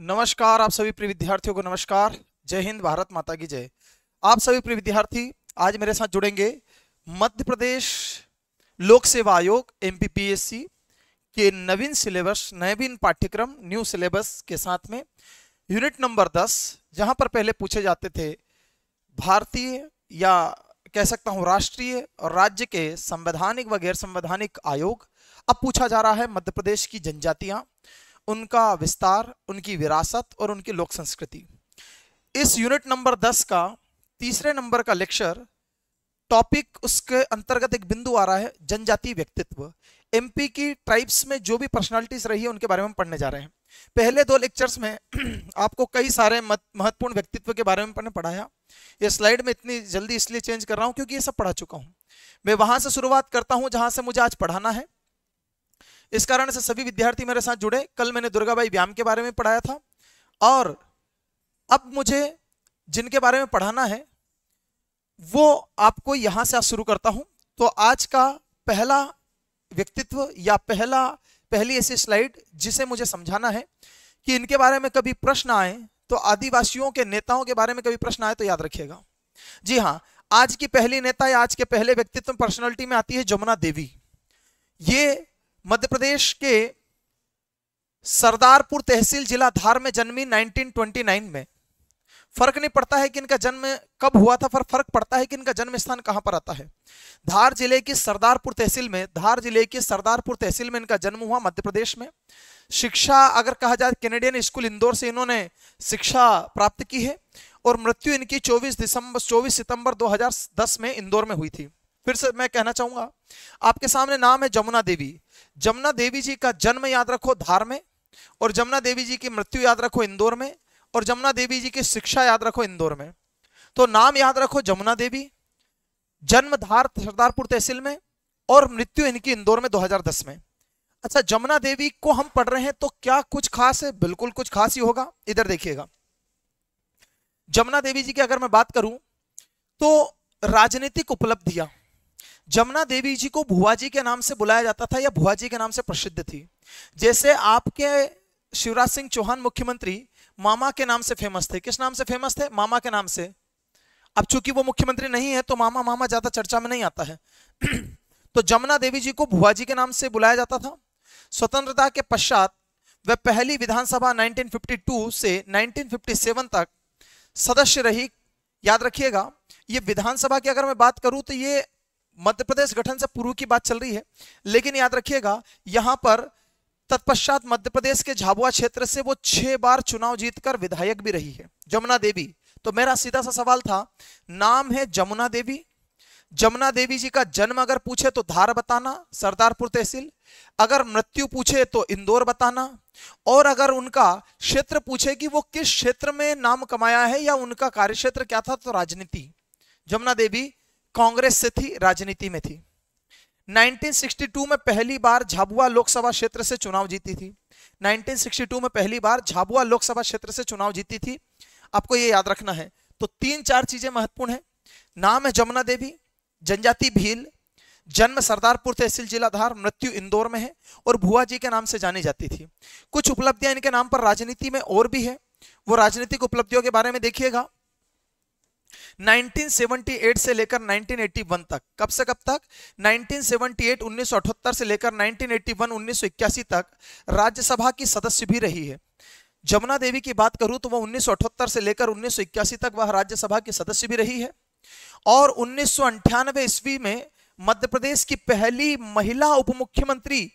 नमस्कार आप सभी प्रिय विद्यार्थियों को नमस्कार जय हिंद भारत माता की जय आप सभी प्रिय विद्यार्थी आज मेरे साथ जुड़ेंगे मध्य प्रदेश लोक सेवा आयोग एम के नवीन सिलेबस नवीन पाठ्यक्रम न्यू सिलेबस के साथ में यूनिट नंबर 10 जहां पर पहले पूछे जाते थे भारतीय या कह सकता हूं राष्ट्रीय और राज्य के संवैधानिक व गैर संवैधानिक आयोग अब पूछा जा रहा है मध्य प्रदेश की जनजातियां उनका विस्तार उनकी विरासत और उनकी लोक संस्कृति इस यूनिट नंबर दस का तीसरे नंबर का लेक्चर टॉपिक उसके अंतर्गत एक बिंदु आ रहा है जनजातीय व्यक्तित्व एमपी की ट्राइब्स में जो भी पर्सनालिटीज रही है उनके बारे में पढ़ने जा रहे हैं पहले दो लेक्चर्स में आपको कई सारे महत्वपूर्ण व्यक्तित्व के बारे में पढ़ाया ये स्लाइड में इतनी जल्दी इसलिए चेंज कर रहा हूँ क्योंकि ये सब पढ़ा चुका हूँ मैं वहां से शुरुआत करता हूँ जहां से मुझे आज पढ़ाना है इस कारण से सभी विद्यार्थी मेरे साथ जुड़े कल मैंने दुर्गाबाई व्यायाम के बारे में पढ़ाया था और अब मुझे जिनके बारे में पढ़ाना है वो आपको यहां से आज शुरू करता हूं तो आज का पहला व्यक्तित्व या पहला पहली ऐसी स्लाइड जिसे मुझे समझाना है कि इनके बारे में कभी प्रश्न आए तो आदिवासियों के नेताओं के बारे में कभी प्रश्न आए तो याद रखिएगा जी हाँ आज की पहली नेता या आज के पहले व्यक्तित्व पर्सनालिटी में आती है जमुना देवी ये मध्य प्रदेश के सरदारपुर तहसील जिला धार में जन्मी 1929 में फर्क नहीं पड़ता है कि इनका जन्म कब हुआ था पर फर्क पड़ता है कि इनका जन्म स्थान कहां पर आता है धार जिले की सरदारपुर तहसील में धार जिले की सरदारपुर तहसील में इनका जन्म हुआ मध्य प्रदेश में शिक्षा अगर कहा जाए कैनेडियन स्कूल इंदौर से इन्होंने शिक्षा प्राप्त की है और मृत्यु इनकी 24 दिसंबर 24 सितंबर 2010 में इंदौर में हुई थी फिर से मैं कहना चाहूंगा आपके सामने नाम है जमुना देवी जमुना देवी जी का जन्म याद रखो धार में और जमुना देवी जी की मृत्यु याद रखो इंदौर में और जमुना देवी जी की शिक्षा याद रखो इंदौर में तो नाम याद रखो जमुना देवी जन्म धार सरदारपुर तहसील में और मृत्यु इनकी इंदौर में 2010 में अच्छा जमुना देवी को हम पढ़ रहे हैं तो क्या कुछ खास है बिल्कुल कुछ खास ही होगा इधर देखिएगा जमुना देवी जी की अगर मैं बात करूं तो राजनीतिक उपलब्धियां जमुना देवी जी को भुआ जी के नाम से बुलाया जाता था या भुआ जी के नाम से प्रसिद्ध थी जैसे आपके शिवराज सिंह चौहान मुख्यमंत्री मामा के नाम से फेमस थे किस नाम से फेमस थे मामा के नाम से अब चूंकि वो मुख्यमंत्री नहीं है तो मामा मामा ज्यादा चर्चा में नहीं आता है तो जमुना देवी जी को भुआ जी के नाम से बुलाया जाता था स्वतंत्रता के पश्चात वह पहली विधानसभा 1952 से 1957 तक सदस्य रही याद रखिएगा ये विधानसभा की अगर मैं बात करूं तो ये मध्य प्रदेश गठन से पूर्व की बात चल रही है लेकिन याद रखिएगा यहां पर तत्पश्चात मध्य प्रदेश के झाबुआ क्षेत्र से वो छह बार चुनाव जीतकर विधायक भी रही है जमुना देवी तो मेरा सीधा सा सवाल था नाम है जमुना देवी जमुना देवी जी का जन्म अगर पूछे तो धार बताना सरदारपुर तहसील अगर मृत्यु पूछे तो इंदौर बताना और अगर उनका क्षेत्र पूछे कि वो किस क्षेत्र में नाम कमाया है या उनका कार्य क्षेत्र क्या था तो राजनीति जमुना देवी कांग्रेस से थी राजनीति में थी 1962 में पहली बार झाबुआ लोकसभा क्षेत्र से चुनाव जीती थी 1962 में पहली बार झाबुआ लोकसभा क्षेत्र से चुनाव जीती थी आपको यह याद रखना है तो तीन चार चीजें महत्वपूर्ण है नाम है जमुना देवी जनजाति भील जन्म सरदारपुर तहसील जिला धार मृत्यु इंदौर में है और भुआ जी के नाम से जानी जाती थी कुछ उपलब्धियां इनके नाम पर राजनीति में और भी है वो राजनीतिक उपलब्धियों के बारे में देखिएगा 1978 से लेकर 1981 तक कब से कब तक 1978 1978 से लेकर 1981 1981 तक राज्यसभा की सदस्य भी रही है जमुना देवी की बात करूं तो वह 1978 से लेकर 1981 तक वह राज्यसभा की सदस्य भी रही है और उन्नीस सौ ईस्वी में मध्य प्रदेश की पहली महिला उप मुख्यमंत्री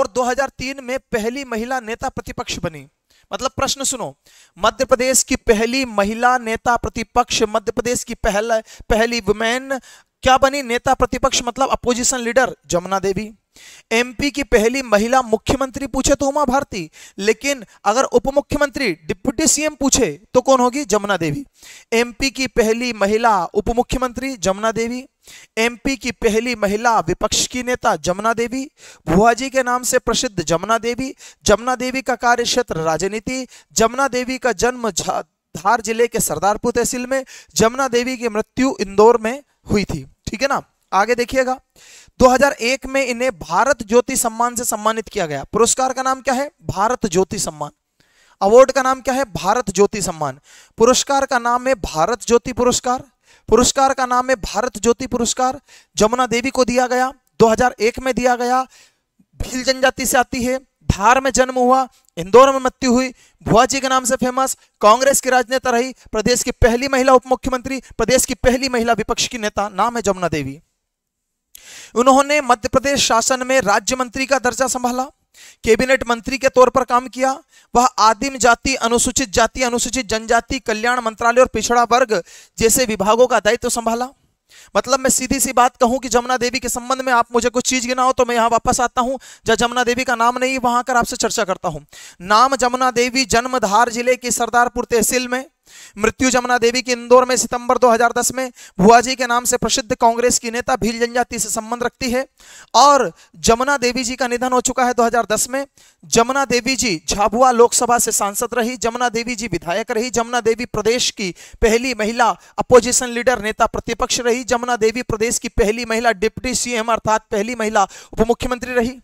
और 2003 में पहली महिला नेता प्रतिपक्ष बनी मतलब प्रश्न सुनो मध्य प्रदेश की पहली महिला नेता प्रतिपक्ष मध्य प्रदेश की पहला पहली वुमेन क्या बनी नेता प्रतिपक्ष मतलब opposition leader Jamuna Devi MP की पहली महिला मुख्यमंत्री पूछे तो उमा भारती लेकिन अगर उप मुख्यमंत्री डिप्टी सीएम पूछे तो कौन होगी जमुना देवी एमपी की पहली महिला उप मुख्यमंत्री जमुना देवी एमपी की पहली महिला विपक्ष की नेता जमुना देवी भुआजी के नाम से प्रसिद्ध जमुना देवी जमुना देवी का कार्य क्षेत्र राजनीति जमुना देवी का जन्म धार जिले के सरदारपुर तहसील में जमुना देवी की मृत्यु इंदौर में हुई थी ठीक है ना आगे देखिएगा 2001 में इन्हें भारत ज्योति सम्मान से सम्मानित किया गया पुरस्कार का नाम क्या है भारत ज्योति सम्मान अवार्ड का नाम क्या है भारत ज्योति सम्मान पुरस्कार का नाम है भारत ज्योति पुरस्कार पुरस्कार का नाम है भारत ज्योति पुरस्कार जमुना देवी को दिया गया 2001 में दिया गया भील जनजाति से आती है धार में जन्म हुआ इंदौर में मृत्यु हुई भुआ जी के नाम से फेमस कांग्रेस की राजनेता रही प्रदेश की पहली महिला उप मुख्यमंत्री प्रदेश की पहली महिला विपक्ष की नेता नाम है जमुना देवी उन्होंने मध्य प्रदेश शासन में राज्य मंत्री का दर्जा संभाला कैबिनेट मंत्री के तौर पर काम किया वह आदिम जाति अनुसूचित जाति अनुसूचित जनजाति कल्याण मंत्रालय और पिछड़ा वर्ग जैसे विभागों का दायित्व तो संभाला मतलब मैं सीधी सी बात कहूं कि जमुना देवी के संबंध में आप मुझे कुछ चीज गिनाओ तो मैं यहां वापस आता हूं जहां जमुना देवी का नाम नहीं वहां कर आपसे चर्चा करता हूं नाम जमुना देवी जन्मधार जिले की सरदारपुर तहसील में मृत्यु जमुना देवी की इंदौर में सितंबर 2010 में भुआ जी के नाम से प्रसिद्ध कांग्रेस की नेता भील जनजाति से संबंध रखती है और जमुना देवी जी का निधन हो चुका है 2010 में जमुना देवी जी झाबुआ लोकसभा से सांसद रही जमुना देवी जी विधायक रही जमुना देवी प्रदेश की पहली महिला अपोजिशन लीडर नेता प्रतिपक्ष रही जमुना देवी प्रदेश की पहली महिला डिप्टी सीएम अर्थात पहली महिला उप रही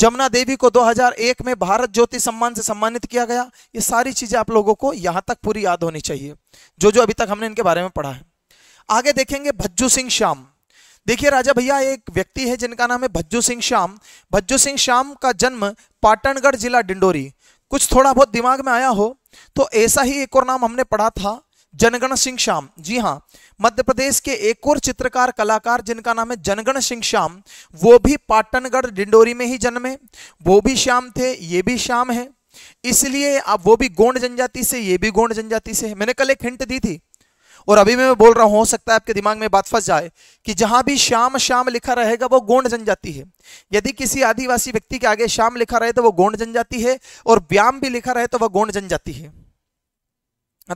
जमुना देवी को 2001 में भारत ज्योति सम्मान से सम्मानित किया गया ये सारी चीजें आप लोगों को यहां तक पूरी याद होनी चाहिए जो जो अभी तक हमने इनके बारे में पढ़ा है आगे देखेंगे भज्जू सिंह श्याम देखिए राजा भैया एक व्यक्ति है जिनका नाम है भज्जू सिंह श्याम भज्जू सिंह श्याम का जन्म पाटनगढ़ जिला डिंडोरी कुछ थोड़ा बहुत दिमाग में आया हो तो ऐसा ही एक और नाम हमने पढ़ा था जनगण सिंह श्याम जी हाँ मध्य प्रदेश के एक और चित्रकार कलाकार जिनका नाम है जनगण सिंह श्याम वो भी पाटनगढ़ डिंडोरी में ही जन्मे वो भी श्याम थे ये भी श्याम है इसलिए आप वो भी गोंड जनजाति से ये भी गोंड जनजाति से मैंने कल एक हिंट दी थी और अभी मैं बोल रहा हूं हो सकता है आपके दिमाग में बात फंस जाए कि जहां भी श्याम श्याम लिखा रहेगा वो गोंड जनजाति है यदि किसी आदिवासी व्यक्ति के आगे श्याम लिखा रहे तो वो गोंड जनजाति है और व्याम भी लिखा रहे तो वह गोंड जनजाति है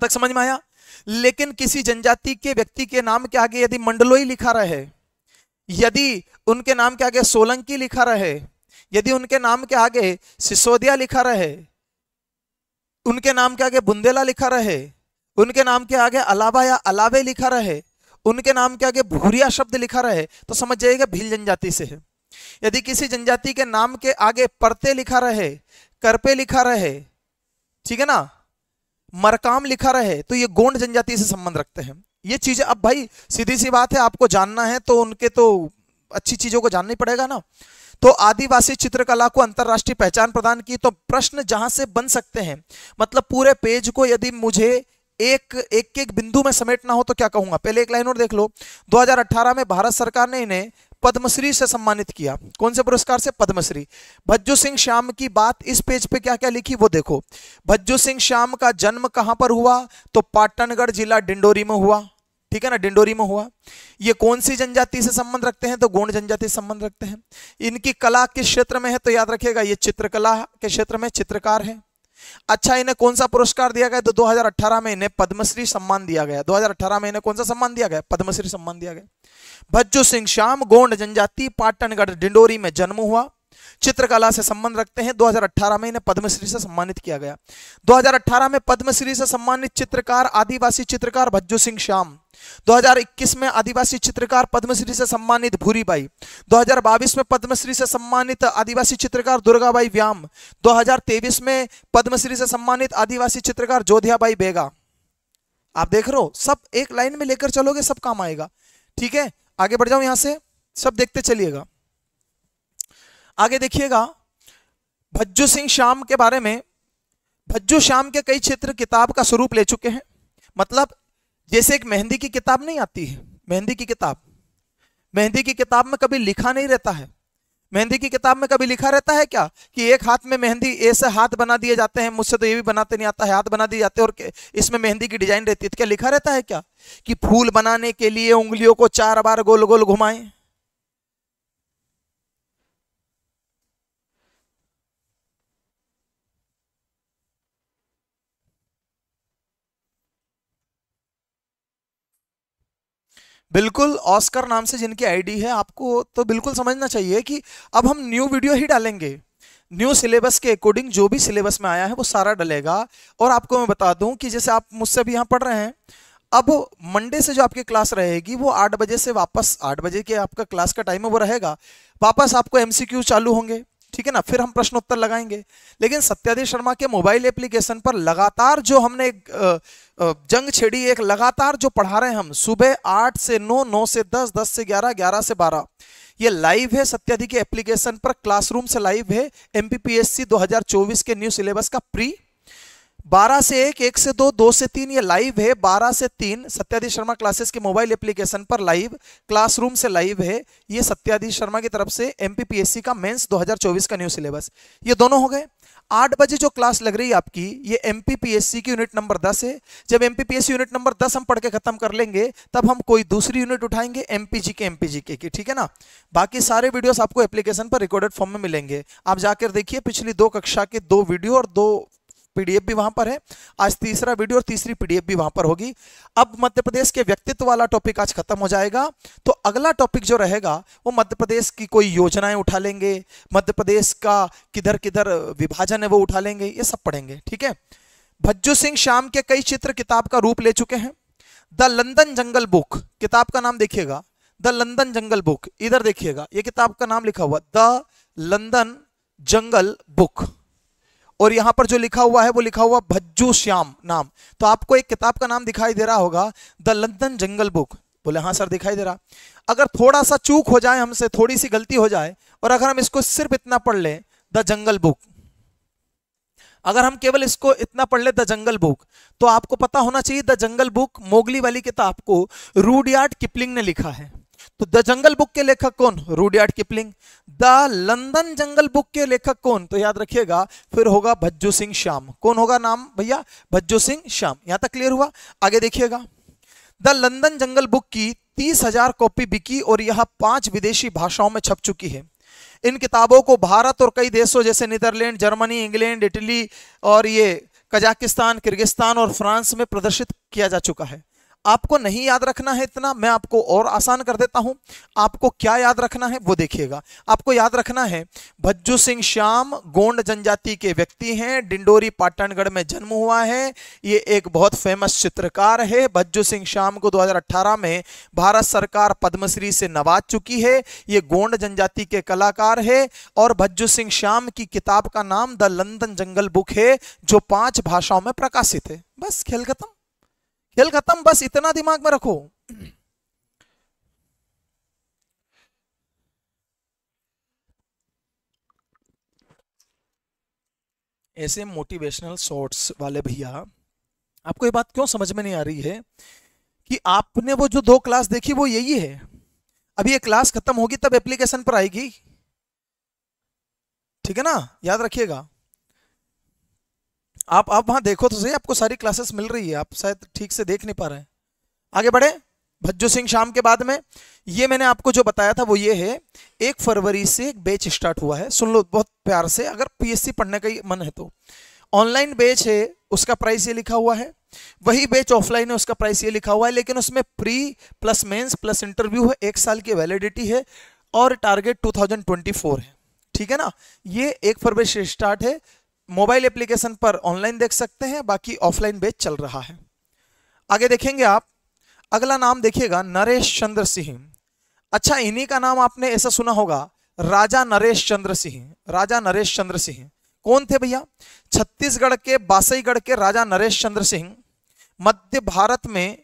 तक समझ में आया लेकिन किसी जनजाति के व्यक्ति के नाम के आगे यदि मंडलोई लिखा रहे यदि उनके नाम के आगे सोलंकी लिखा रहे यदि उनके नाम के आगे सिसोदिया लिखा रहे उनके नाम के आगे बुंदेला लिखा रहे उनके नाम के आगे अलावा या अलावे लिखा रहे उनके नाम के आगे भूरिया शब्द लिखा रहे तो समझ जाइएगा भील जनजाति से है यदि किसी जनजाति के नाम के आगे परते लिखा रहे करपे लिखा रहे ठीक है ना मरकाम लिखा रहे तो ये गोंड जनजाति से संबंध रखते हैं ये चीज़ें अब भाई सीधी सी बात है आपको जानना है तो उनके तो अच्छी चीज़ों को जानना ही पड़ेगा ना तो आदिवासी चित्रकला को अंतरराष्ट्रीय पहचान प्रदान की तो प्रश्न जहां से बन सकते हैं मतलब पूरे पेज को यदि मुझे एक एक एक बिंदु में समेटना हो तो क्या कहूंगा पहले एक लाइन और देख लो 2018 में भारत सरकार ने इन्हें पद्मश्री से सम्मानित किया कौन से पुरस्कार से पद्मश्री भज्जू सिंह श्याम की बात इस पेज पे क्या क्या लिखी वो देखो भज्जू सिंह श्याम का जन्म कहां पर हुआ तो पाटनगढ़ जिला डिंडोरी में हुआ ठीक है ना डिंडोरी में हुआ ये कौन सी जनजाति से संबंध रखते हैं तो गोंड जनजाति से संबंध रखते हैं इनकी कला किस क्षेत्र में है तो याद रखिएगा ये चित्रकला के क्षेत्र में चित्रकार है अच्छा इन्हें कौन सा पुरस्कार दिया गया तो 2018 में इन्हें पद्मश्री सम्मान दिया गया 2018 में इन्हें कौन सा सम्मान दिया गया पद्मश्री सम्मान दिया गया भज्जू सिंह श्याम गोंड जनजाति पाटनगढ़ डिंडोरी में जन्म हुआ चित्रकला से संबंध रखते हैं 2018 में इन्हें पद्मश्री से सम्मानित किया गया 2018 में पद्मश्री से सम्मानित चित्रकार आदिवासी चित्रकार भज्जू सिंह श्याम 2021 में आदिवासी चित्रकार पद्मश्री से सम्मानित भूरीबाई दो में पद्मश्री से सम्मानित आदिवासी चित्रकार दुर्गाबाई व्याम 2023 में पद्मश्री से सम्मानित आदिवासी चित्रकार जोधियाबाई बेगा आप देख रहे हो सब एक लाइन में लेकर चलोगे सब काम आएगा ठीक है आगे बढ़ जाओ यहां से सब देखते चलिएगा आगे देखिएगा भज्जू सिंह श्याम के बारे में भज्जू श्याम के कई क्षेत्र किताब का स्वरूप ले चुके हैं मतलब जैसे एक मेहंदी की किताब नहीं आती है मेहंदी की किताब मेहंदी की किताब में कभी लिखा नहीं रहता है मेहंदी की किताब में कभी लिखा रहता है क्या कि एक हाथ में मेहंदी ऐसे हाथ बना दिए जाते हैं मुझसे तो ये भी बनाते नहीं आता है हाथ बना दिए जाते हैं और इसमें मेहंदी की डिजाइन रहती है तो क्या लिखा रहता है क्या कि फूल बनाने के लिए उंगलियों को चार बार गोल गोल घुमाएं बिल्कुल ऑस्कर नाम से जिनकी आईडी है आपको तो बिल्कुल समझना चाहिए कि अब हम न्यू वीडियो ही डालेंगे न्यू सिलेबस के अकॉर्डिंग जो भी सिलेबस में आया है वो सारा डलेगा और आपको मैं बता दूं कि जैसे आप मुझसे भी यहाँ पढ़ रहे हैं अब मंडे से जो आपकी क्लास रहेगी वो आठ बजे से वापस आठ बजे के आपका क्लास का टाइम है वो रहेगा वापस आपको एम चालू होंगे ठीक है ना फिर हम प्रश्न उत्तर लगाएंगे लेकिन सत्यादेव शर्मा के मोबाइल एप्लीकेशन पर लगातार जो हमने जंग छेड़ी एक लगातार जो पढ़ा रहे हैं हम सुबह आठ से नौ नौ से दस दस से ग्यारह ग्यारह से बारह ये लाइव है सत्याधि के एप्लीकेशन पर क्लासरूम से लाइव है एमपीपीएससी 2024 के न्यू सिलेबस का प्री बारह से एक एक से दो दो से तीन ये लाइव है बारह से तीन सत्याधीश शर्मा क्लासेस के मोबाइल एप्लीकेशन पर लाइव क्लासरूम से लाइव है ये सत्याधीश शर्मा की तरफ से एम का मेंस 2024 का न्यू सिलेबस ये दोनों हो गए आठ बजे जो क्लास लग रही है आपकी ये एम की यूनिट नंबर दस है जब एम यूनिट नंबर दस हम पढ़ के खत्म कर लेंगे तब हम कोई दूसरी यूनिट उठाएंगे एम के एम की ठीक है ना बाकी सारे वीडियोस आपको एप्लीकेशन पर रिकॉर्डेड फॉर्म में मिलेंगे आप जाकर देखिए पिछली दो कक्षा के दो वीडियो और दो पीडीएफ भी वहां पर है आज तीसरा वीडियो और तीसरी पीडीएफ भी वहां पर होगी अब मध्य प्रदेश के व्यक्तित्व वाला टॉपिक आज खत्म हो जाएगा तो अगला टॉपिक जो रहेगा वो मध्य प्रदेश की कोई योजनाएं उठा लेंगे मध्य प्रदेश का किधर किधर विभाजन है वो उठा लेंगे ये सब पढ़ेंगे ठीक है भज्जू सिंह श्याम के कई चित्र किताब का रूप ले चुके हैं द लंदन जंगल बुक किताब का नाम देखिएगा द लंदन जंगल बुक इधर देखिएगा ये किताब का नाम लिखा हुआ द लंदन जंगल बुक और यहाँ पर जो लिखा हुआ है वो लिखा हुआ भज्जू श्याम नाम तो आपको एक किताब का नाम दिखाई दे रहा होगा द लंदन जंगल बुक बोले हाँ सर दिखाई दे रहा अगर थोड़ा सा चूक हो जाए हमसे थोड़ी सी गलती हो जाए और अगर हम इसको सिर्फ इतना पढ़ लें द जंगल बुक अगर हम केवल इसको इतना पढ़ ले द जंगल बुक तो आपको पता होना चाहिए द जंगल बुक मोगली वाली किताब को रूडयार्ड किपलिंग ने लिखा है तो द जंगल बुक के लेखक कौन Rudyard Kipling the London Jungle Book के लेखक कौन तो याद रखिएगा फिर होगा भज्जू सिंह श्याम कौन होगा नाम भैया भज्जू सिंह श्याम यहां तक क्लियर हुआ आगे देखिएगा द लंदन जंगल बुक की तीस हजार कॉपी बिकी और यह पांच विदेशी भाषाओं में छप चुकी है इन किताबों को भारत और कई देशों जैसे नीदरलैंड जर्मनी इंग्लैंड इटली और ये कजाकिस्तान किर्गिस्तान और फ्रांस में प्रदर्शित किया जा चुका है आपको नहीं याद रखना है इतना मैं आपको और आसान कर देता हूं आपको क्या याद रखना है वो देखिएगा आपको याद रखना है भज्जू सिंह श्याम गोंड जनजाति के व्यक्ति हैं डिंडोरी पाटनगढ़ में जन्म हुआ है ये एक बहुत फेमस चित्रकार है भज्जू सिंह श्याम को 2018 में भारत सरकार पद्मश्री से नवाज चुकी है ये गोंड जनजाति के कलाकार है और भज्जू सिंह श्याम की किताब का नाम द लंदन जंगल बुक है जो पांच भाषाओं में प्रकाशित है बस खेल खत्म खेल खत्म बस इतना दिमाग में रखो ऐसे मोटिवेशनल शॉर्ट्स वाले भैया आपको ये बात क्यों समझ में नहीं आ रही है कि आपने वो जो दो क्लास देखी वो यही है अभी ये क्लास खत्म होगी तब एप्लीकेशन पर आएगी ठीक है ना याद रखिएगा आप आप वहां देखो तो सही आपको सारी क्लासेस मिल रही है आप शायद ठीक से देख नहीं पा रहे हैं आगे बढ़े भज्जू सिंह शाम के बाद में ये मैंने आपको जो बताया था वो ये है एक फरवरी से एक बैच स्टार्ट हुआ है सुन लो बहुत प्यार से अगर पीएससी पढ़ने का मन है तो ऑनलाइन बैच है उसका प्राइस ये लिखा हुआ है वही बैच ऑफलाइन है उसका प्राइस ये लिखा हुआ है लेकिन उसमें pre plus mains plus interview है एक साल की वैलिडिटी है और टारगेट टू है ठीक है ना ये एक फरवरी से स्टार्ट है मोबाइल एप्लीकेशन पर ऑनलाइन देख सकते हैं बाकी ऑफलाइन बेच चल रहा है आगे देखेंगे आप अगला नाम देखिएगा नरेश चंद्र सिंह अच्छा इन्हीं का नाम आपने ऐसा सुना होगा राजा नरेश चंद्र सिंह राजा नरेश चंद्र सिंह कौन थे भैया छत्तीसगढ़ के बासईगढ़ के राजा नरेश चंद्र सिंह मध्य भारत में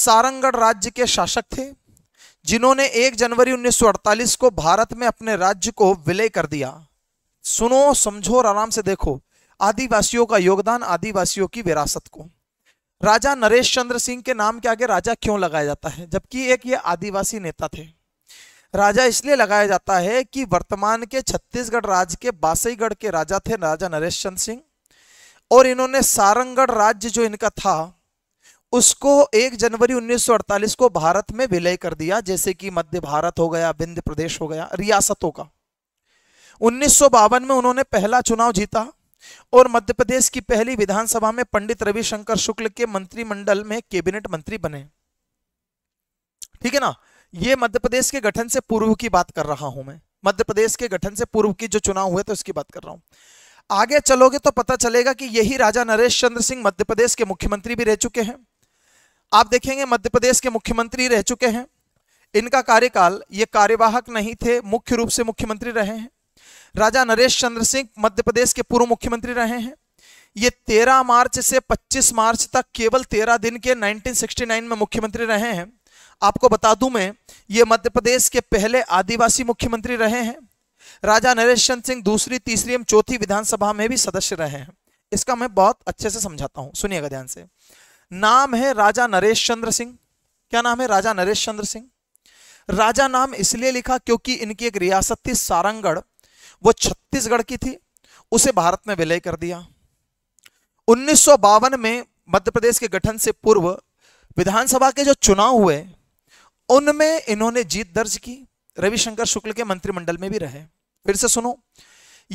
सारंगढ़ राज्य के शासक थे जिन्होंने 1 जनवरी 1948 को भारत में अपने राज्य को विलय कर दिया सुनो समझो और आराम से देखो आदिवासियों का योगदान आदिवासियों की विरासत को राजा नरेश चंद्र सिंह के नाम के आगे राजा क्यों लगाया जाता है जबकि एक ये आदिवासी नेता थे राजा इसलिए लगाया जाता है कि वर्तमान के छत्तीसगढ़ राज्य के बासईगढ़ के राजा थे राजा नरेश चंद्र सिंह और इन्होंने सारंगढ़ राज्य जो इनका था उसको 1 जनवरी 1948 को भारत में विलय कर दिया जैसे कि मध्य भारत हो गया विंध्य प्रदेश हो गया रियासतों का उन्नीस में उन्होंने पहला चुनाव जीता और मध्य प्रदेश की पहली विधानसभा में पंडित रविशंकर शुक्ल के मंत्रिमंडल में कैबिनेट मंत्री बने ठीक है ना ये मध्य प्रदेश के गठन से पूर्व की बात कर रहा हूं मैं मध्य प्रदेश के गठन से पूर्व की जो चुनाव हुए तो उसकी बात कर रहा हूं आगे चलोगे तो पता चलेगा कि यही राजा नरेश चंद्र सिंह मध्य प्रदेश के मुख्यमंत्री भी रह चुके हैं आप देखेंगे मध्य प्रदेश के मुख्यमंत्री रह चुके हैं इनका कार्यकाल ये कार्यवाहक नहीं थे मुख्य रूप से मुख्यमंत्री रहे हैं राजा नरेश चंद्र सिंह मध्य प्रदेश के पूर्व मुख्यमंत्री रहे हैं ये 13 मार्च से 25 मार्च तक केवल 13 दिन के 1969 में मुख्यमंत्री रहे हैं आपको बता दूं मैं ये मध्य प्रदेश के पहले आदिवासी मुख्यमंत्री रहे हैं राजा नरेश चंद्र सिंह दूसरी तीसरी एवं चौथी विधानसभा में भी सदस्य रहे हैं इसका मैं बहुत अच्छे से समझाता हूँ सुनिएगा ध्यान से नाम है राजा नरेश चंद्र सिंह क्या नाम है राजा नरेश चंद्र सिंह राजा नाम इसलिए लिखा क्योंकि इनकी एक रियासत थी सारंगढ़ वो छत्तीसगढ़ की थी उसे भारत में विलय कर दिया उन्नीस में मध्य प्रदेश के गठन से पूर्व विधानसभा के जो चुनाव हुए उनमें इन्होंने जीत दर्ज की रविशंकर शुक्ल के मंत्रिमंडल में भी रहे फिर से सुनो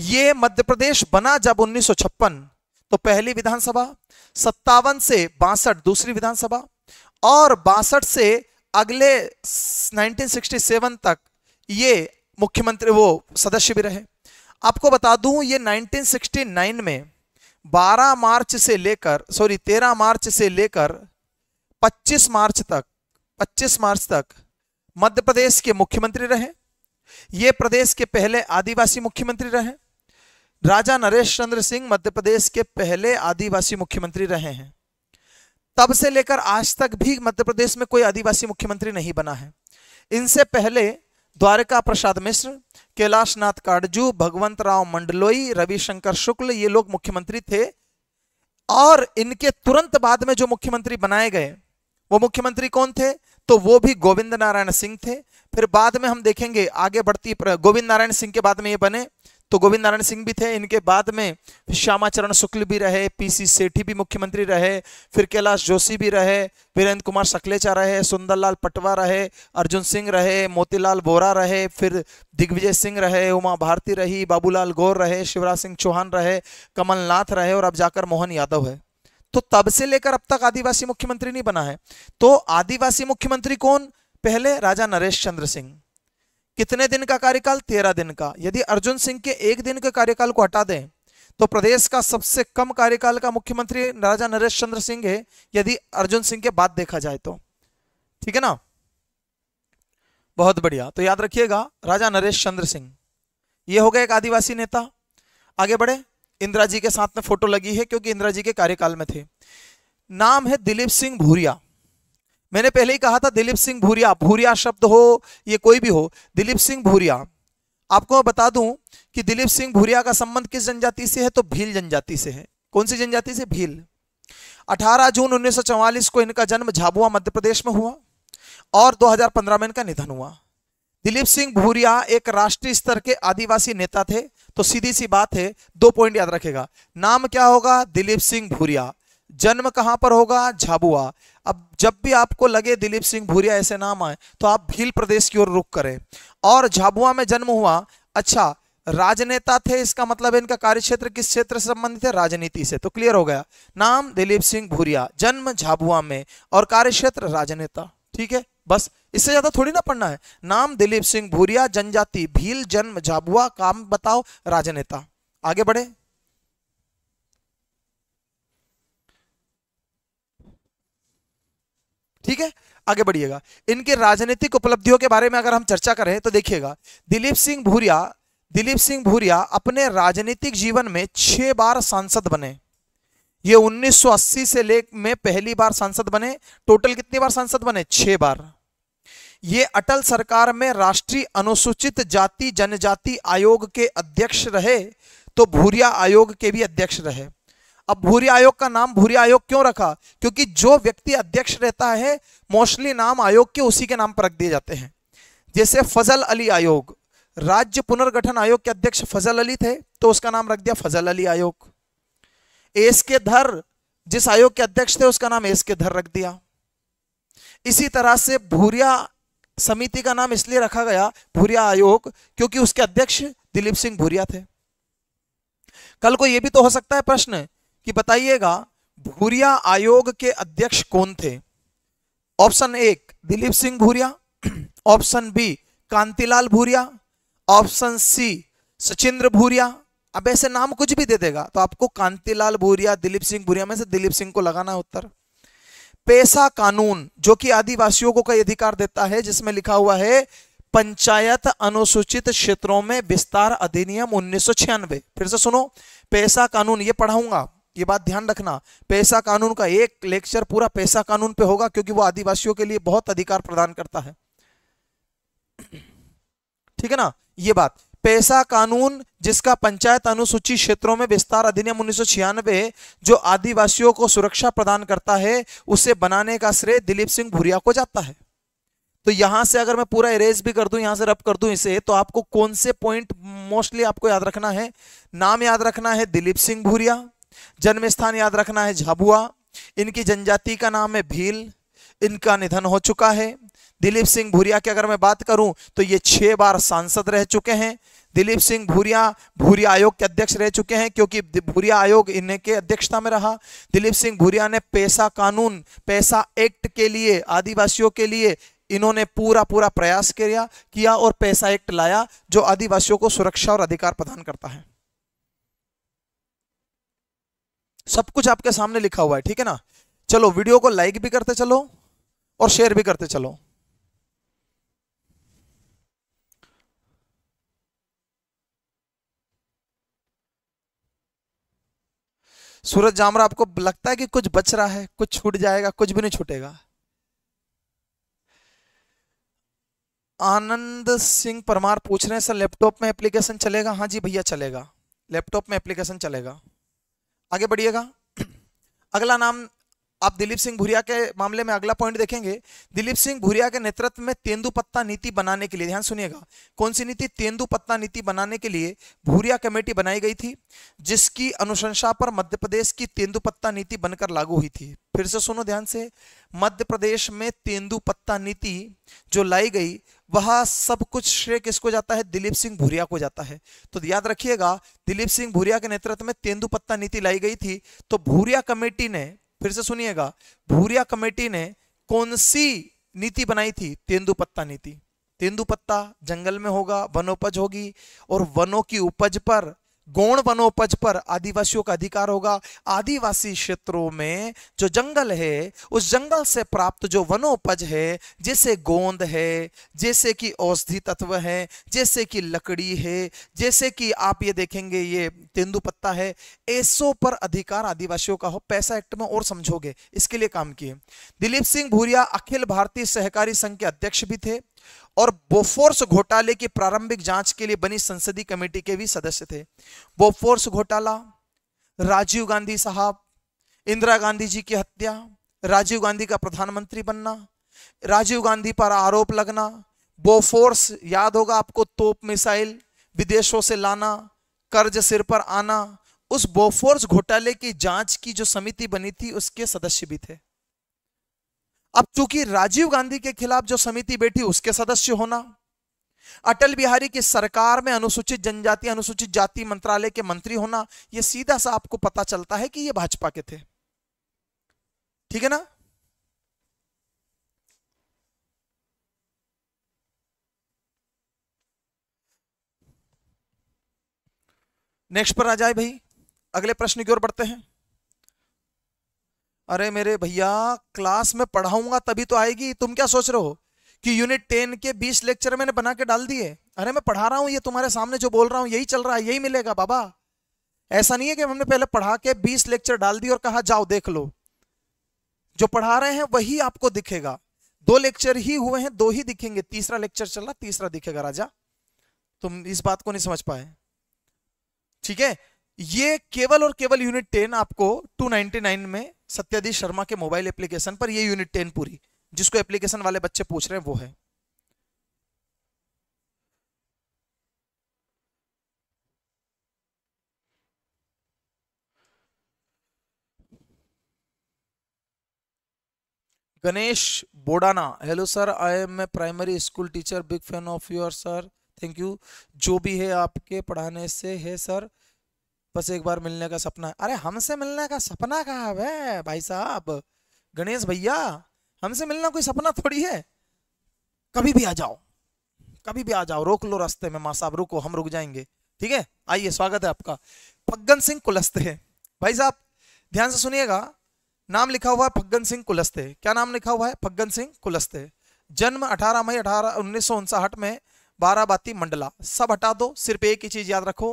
ये मध्य प्रदेश बना जब उन्नीस तो पहली विधानसभा सत्तावन से बासठ दूसरी विधानसभा और बासठ से अगले 1967 तक ये मुख्यमंत्री वो सदस्य भी रहे आपको बता दूं ये 1969 में 12 मार्च से लेकर सॉरी 13 मार्च से लेकर 25 मार्च तक 25 मार्च तक मध्य प्रदेश के मुख्यमंत्री रहे ये प्रदेश के पहले आदिवासी मुख्यमंत्री रहे राजा नरेश चंद्र सिंह मध्य प्रदेश के पहले आदिवासी मुख्यमंत्री रहे हैं तब से लेकर आज तक भी मध्य प्रदेश में कोई आदिवासी मुख्यमंत्री नहीं बना है इनसे पहले द्वारका प्रसाद मिश्र कैलाशनाथ काड़जू भगवंत राव मंडलोई रविशंकर शुक्ल ये लोग मुख्यमंत्री थे और इनके तुरंत बाद में जो मुख्यमंत्री बनाए गए वो मुख्यमंत्री कौन थे तो वो भी गोविंद नारायण सिंह थे फिर बाद में हम देखेंगे आगे बढ़ती गोविंद नारायण सिंह के बाद में ये बने तो गोविंद नारायण सिंह भी थे इनके बाद में श्यामाचरण शुक्ल भी रहे पीसी सेठी भी मुख्यमंत्री रहे फिर कैलाश जोशी भी रहे वीरेंद्र कुमार सकलेचा रहे सुंदरलाल पटवा रहे अर्जुन सिंह रहे मोतीलाल बोरा रहे फिर दिग्विजय सिंह रहे उमा भारती रही बाबूलाल गौर रहे शिवराज सिंह चौहान रहे कमलनाथ रहे और अब जाकर मोहन यादव है तो तब से लेकर अब तक आदिवासी मुख्यमंत्री नहीं बना है तो आदिवासी मुख्यमंत्री कौन पहले राजा नरेश चंद्र सिंह कितने दिन का कार्यकाल तेरह दिन का यदि अर्जुन सिंह के एक दिन के कार्यकाल को हटा दें तो प्रदेश का सबसे कम कार्यकाल का मुख्यमंत्री राजा नरेश चंद्र सिंह है यदि अर्जुन सिंह के बाद देखा जाए तो ठीक है ना बहुत बढ़िया तो याद रखिएगा राजा नरेश चंद्र सिंह ये हो गए एक आदिवासी नेता आगे बढ़े इंदिरा जी के साथ में फोटो लगी है क्योंकि इंदिरा जी के कार्यकाल में थे नाम है दिलीप सिंह भूरिया मैंने पहले ही कहा था दिलीप सिंह भूरिया भूरिया शब्द हो ये कोई भी हो दिलीप सिंह भूरिया आपको मैं बता दूं कि दिलीप सिंह भूरिया का संबंध किस जनजाति से है तो भील जनजाति से है कौन सी जनजाति से भील 18 जून 1944 को इनका जन्म झाबुआ मध्य प्रदेश में हुआ और 2015 में इनका निधन हुआ दिलीप सिंह भूरिया एक राष्ट्रीय स्तर के आदिवासी नेता थे तो सीधी सी बात है दो पॉइंट याद रखेगा नाम क्या होगा दिलीप सिंह भूरिया जन्म कहां पर होगा झाबुआ अब जब भी आपको लगे दिलीप सिंह भूरिया ऐसे नाम आए तो आप भील प्रदेश की ओर रुख करें और झाबुआ में जन्म हुआ अच्छा राजनेता थे इसका मतलब इनका कार्यक्षेत्र किस क्षेत्र से संबंधित है राजनीति से तो क्लियर हो गया नाम दिलीप सिंह भूरिया जन्म झाबुआ में और कार्यक्षेत्र राजनेता ठीक है बस इससे ज्यादा थोड़ी ना पढ़ना है नाम दिलीप सिंह भूरिया जनजाति भील जन्म झाबुआ काम बताओ राजनेता आगे बढ़े ठीक है आगे बढ़िएगा इनके राजनीतिक उपलब्धियों के बारे में अगर हम चर्चा करें तो देखिएगा दिलीप सिंह भूरिया दिलीप सिंह भूरिया अपने राजनीतिक जीवन में छह बार सांसद बने ये 1980 से ले में पहली बार सांसद बने टोटल कितनी बार सांसद बने छह बार ये अटल सरकार में राष्ट्रीय अनुसूचित जाति जनजाति आयोग के अध्यक्ष रहे तो भूरिया आयोग के भी अध्यक्ष रहे अब भूरी आयोग का नाम भूरी आयोग क्यों रखा क्योंकि जो व्यक्ति अध्यक्ष रहता है मोस्टली नाम आयोग के उसी के नाम पर रख दिए जाते हैं जैसे फजल अली आयोग राज्य पुनर्गठन आयोग के अध्यक्ष फजल अली थे तो उसका नाम रख दिया फजल अली आयोग एस के धर जिस आयोग के अध्यक्ष थे उसका नाम एस के धर रख दिया इसी तरह से भूरिया समिति का नाम इसलिए रखा गया भूरिया आयोग क्योंकि उसके अध्यक्ष दिलीप सिंह भूरिया थे कल को यह भी तो हो सकता है प्रश्न कि बताइएगा भूरिया आयोग के अध्यक्ष कौन थे ऑप्शन एक Dilip Singh Bhuria option B Kantilal Bhuria option C Sachindra Bhuria अब ऐसे नाम कुछ भी दे देगा तो आपको कांतिलाल भूरिया दिलीप सिंह भूरिया में से दिलीप सिंह को लगाना है उत्तर पैसा कानून जो कि आदिवासियों को कई अधिकार देता है जिसमें लिखा हुआ है पंचायत अनुसूचित क्षेत्रों में विस्तार अधिनियम उन्नीस फिर से सुनो पैसा कानून ये पढ़ाऊंगा ये बात ध्यान रखना पैसा कानून का एक लेक्चर पूरा पैसा कानून पे होगा क्योंकि वो आदिवासियों के लिए बहुत अधिकार प्रदान करता है ठीक है ना ये बात पैसा कानून जिसका पंचायत अनुसूची क्षेत्रों में विस्तार अधिनियम उन्नीस जो आदिवासियों को सुरक्षा प्रदान करता है उसे बनाने का श्रेय दिलीप सिंह भूरिया को जाता है तो यहां से अगर मैं पूरा इरेज भी कर दूं यहां से रब कर दूं इसे तो आपको कौन से पॉइंट मोस्टली आपको याद रखना है नाम याद रखना है दिलीप सिंह भूरिया जन्म स्थान याद रखना है झाबुआ इनकी जनजाति का नाम है भील इनका निधन हो चुका है दिलीप सिंह भूरिया की अगर मैं बात करूं तो ये छह बार सांसद रह चुके हैं दिलीप सिंह भूरिया भूरिया आयोग के अध्यक्ष रह चुके हैं क्योंकि भूरिया आयोग इनके अध्यक्षता में रहा दिलीप सिंह भूरिया ने पैसा कानून पैसा एक्ट के लिए आदिवासियों के लिए इन्होंने पूरा पूरा प्रयास किया किया और पैसा एक्ट लाया जो आदिवासियों को सुरक्षा और अधिकार प्रदान करता है सब कुछ आपके सामने लिखा हुआ है ठीक है ना चलो वीडियो को लाइक भी करते चलो और शेयर भी करते चलो सूरज जामरा आपको लगता है कि कुछ बच रहा है कुछ छूट जाएगा कुछ भी नहीं छूटेगा आनंद सिंह परमार पूछ रहे हैं सर लैपटॉप में एप्लीकेशन चलेगा हाँ जी भैया चलेगा लैपटॉप में एप्लीकेशन चलेगा आगे बढ़िएगा अगला नाम आप दिलीप सिंह भूरिया के मामले में अगला पॉइंट देखेंगे दिलीप सिंह भूरिया के नेतृत्व में तेंदुपत्ता नीति बनाने के लिए ध्यान सुनिएगा कौन सी नीति तेंदुपत्ता नीति बनाने के लिए भूरिया कमेटी बनाई गई थी जिसकी अनुशंसा पर मध्य प्रदेश की तेंदुपत्ता नीति बनकर लागू हुई थी फिर से सुनो ध्यान से मध्य प्रदेश में तेंदुपत्ता नीति जो लाई गई वह सब कुछ श्रेय किसको जाता है दिलीप सिंह भूरिया को जाता है तो याद रखिएगा दिलीप सिंह भूरिया के नेतृत्व में तेंदुपत्ता नीति लाई गई थी तो भूरिया कमेटी ने फिर से सुनिएगा भूरिया कमेटी ने कौन सी नीति बनाई थी तेंदुपत्ता नीति तेंदुपत्ता जंगल में होगा वनोपज होगी और वनों की उपज पर गौण वनोपज पर आदिवासियों का अधिकार होगा आदिवासी क्षेत्रों में जो जंगल है उस जंगल से प्राप्त जो वनोपज है जैसे गोंद है जैसे कि औषधि तत्व है जैसे कि लकड़ी है जैसे कि आप ये देखेंगे ये तेंदु पत्ता है ऐसो पर अधिकार आदिवासियों का हो पैसा एक्ट में और समझोगे इसके लिए काम किए दिलीप सिंह भूरिया अखिल भारतीय सहकारी संघ के अध्यक्ष भी थे और बोफोर्स घोटाले की प्रारंभिक जांच के लिए बनी संसदीय कमेटी के भी सदस्य थे बोफोर्स घोटाला राजीव गांधी साहब इंदिरा गांधी जी की हत्या राजीव गांधी का प्रधानमंत्री बनना राजीव गांधी पर आरोप लगना बोफोर्स याद होगा आपको तोप मिसाइल विदेशों से लाना कर्ज सिर पर आना उस बोफोर्स घोटाले की जांच की जो समिति बनी थी उसके सदस्य भी थे अब चूंकि राजीव गांधी के खिलाफ जो समिति बैठी उसके सदस्य होना अटल बिहारी की सरकार में अनुसूचित जनजाति अनुसूचित जाति मंत्रालय के मंत्री होना यह सीधा सा आपको पता चलता है कि ये भाजपा के थे ठीक है ना नेक्स्ट पर आ जाए भाई अगले प्रश्न की ओर बढ़ते हैं अरे मेरे भैया क्लास में पढ़ाऊंगा तभी तो आएगी तुम क्या सोच रहे हो कि यूनिट टेन के बीस लेक्चर मैंने बना के डाल दिए अरे मैं पढ़ा रहा हूँ ये तुम्हारे सामने जो बोल रहा हूँ यही चल रहा है यही मिलेगा बाबा ऐसा नहीं है कि हमने पहले पढ़ा के बीस लेक्चर डाल दिए और कहा जाओ देख लो जो पढ़ा रहे हैं वही आपको दिखेगा दो लेक्चर ही हुए हैं दो ही दिखेंगे तीसरा लेक्चर चल रहा तीसरा दिखेगा राजा तुम इस बात को नहीं समझ पाए ठीक है ये केवल और केवल यूनिट टेन आपको 299 में सत्याधीश शर्मा के मोबाइल एप्लीकेशन पर ये यूनिट टेन पूरी जिसको एप्लीकेशन वाले बच्चे पूछ रहे हैं वो है Ganesh Bodana hello sir I am a primary school teacher big fan of your sir thank you जो भी है आपके पढ़ाने से है सर बस एक बार मिलने का सपना अरे हमसे मिलने का सपना कहा है भाई साहब गणेश भैया हमसे मिलना कोई सपना थोड़ी है कभी भी आ जाओ कभी भी आ जाओ रोक लो रास्ते में माँ साहब रुको हम रुक जाएंगे ठीक है आइए स्वागत है आपका फग्गन सिंह कुलस्ते भाई साहब ध्यान से सुनिएगा नाम लिखा हुआ है फग्गन सिंह कुलस्ते क्या नाम लिखा हुआ है फग्गन सिंह कुलस्ते जन्म 18 मई अठारह उन्नीस में बाराबाती मंडला सब हटा दो सिर्फ एक ही चीज याद रखो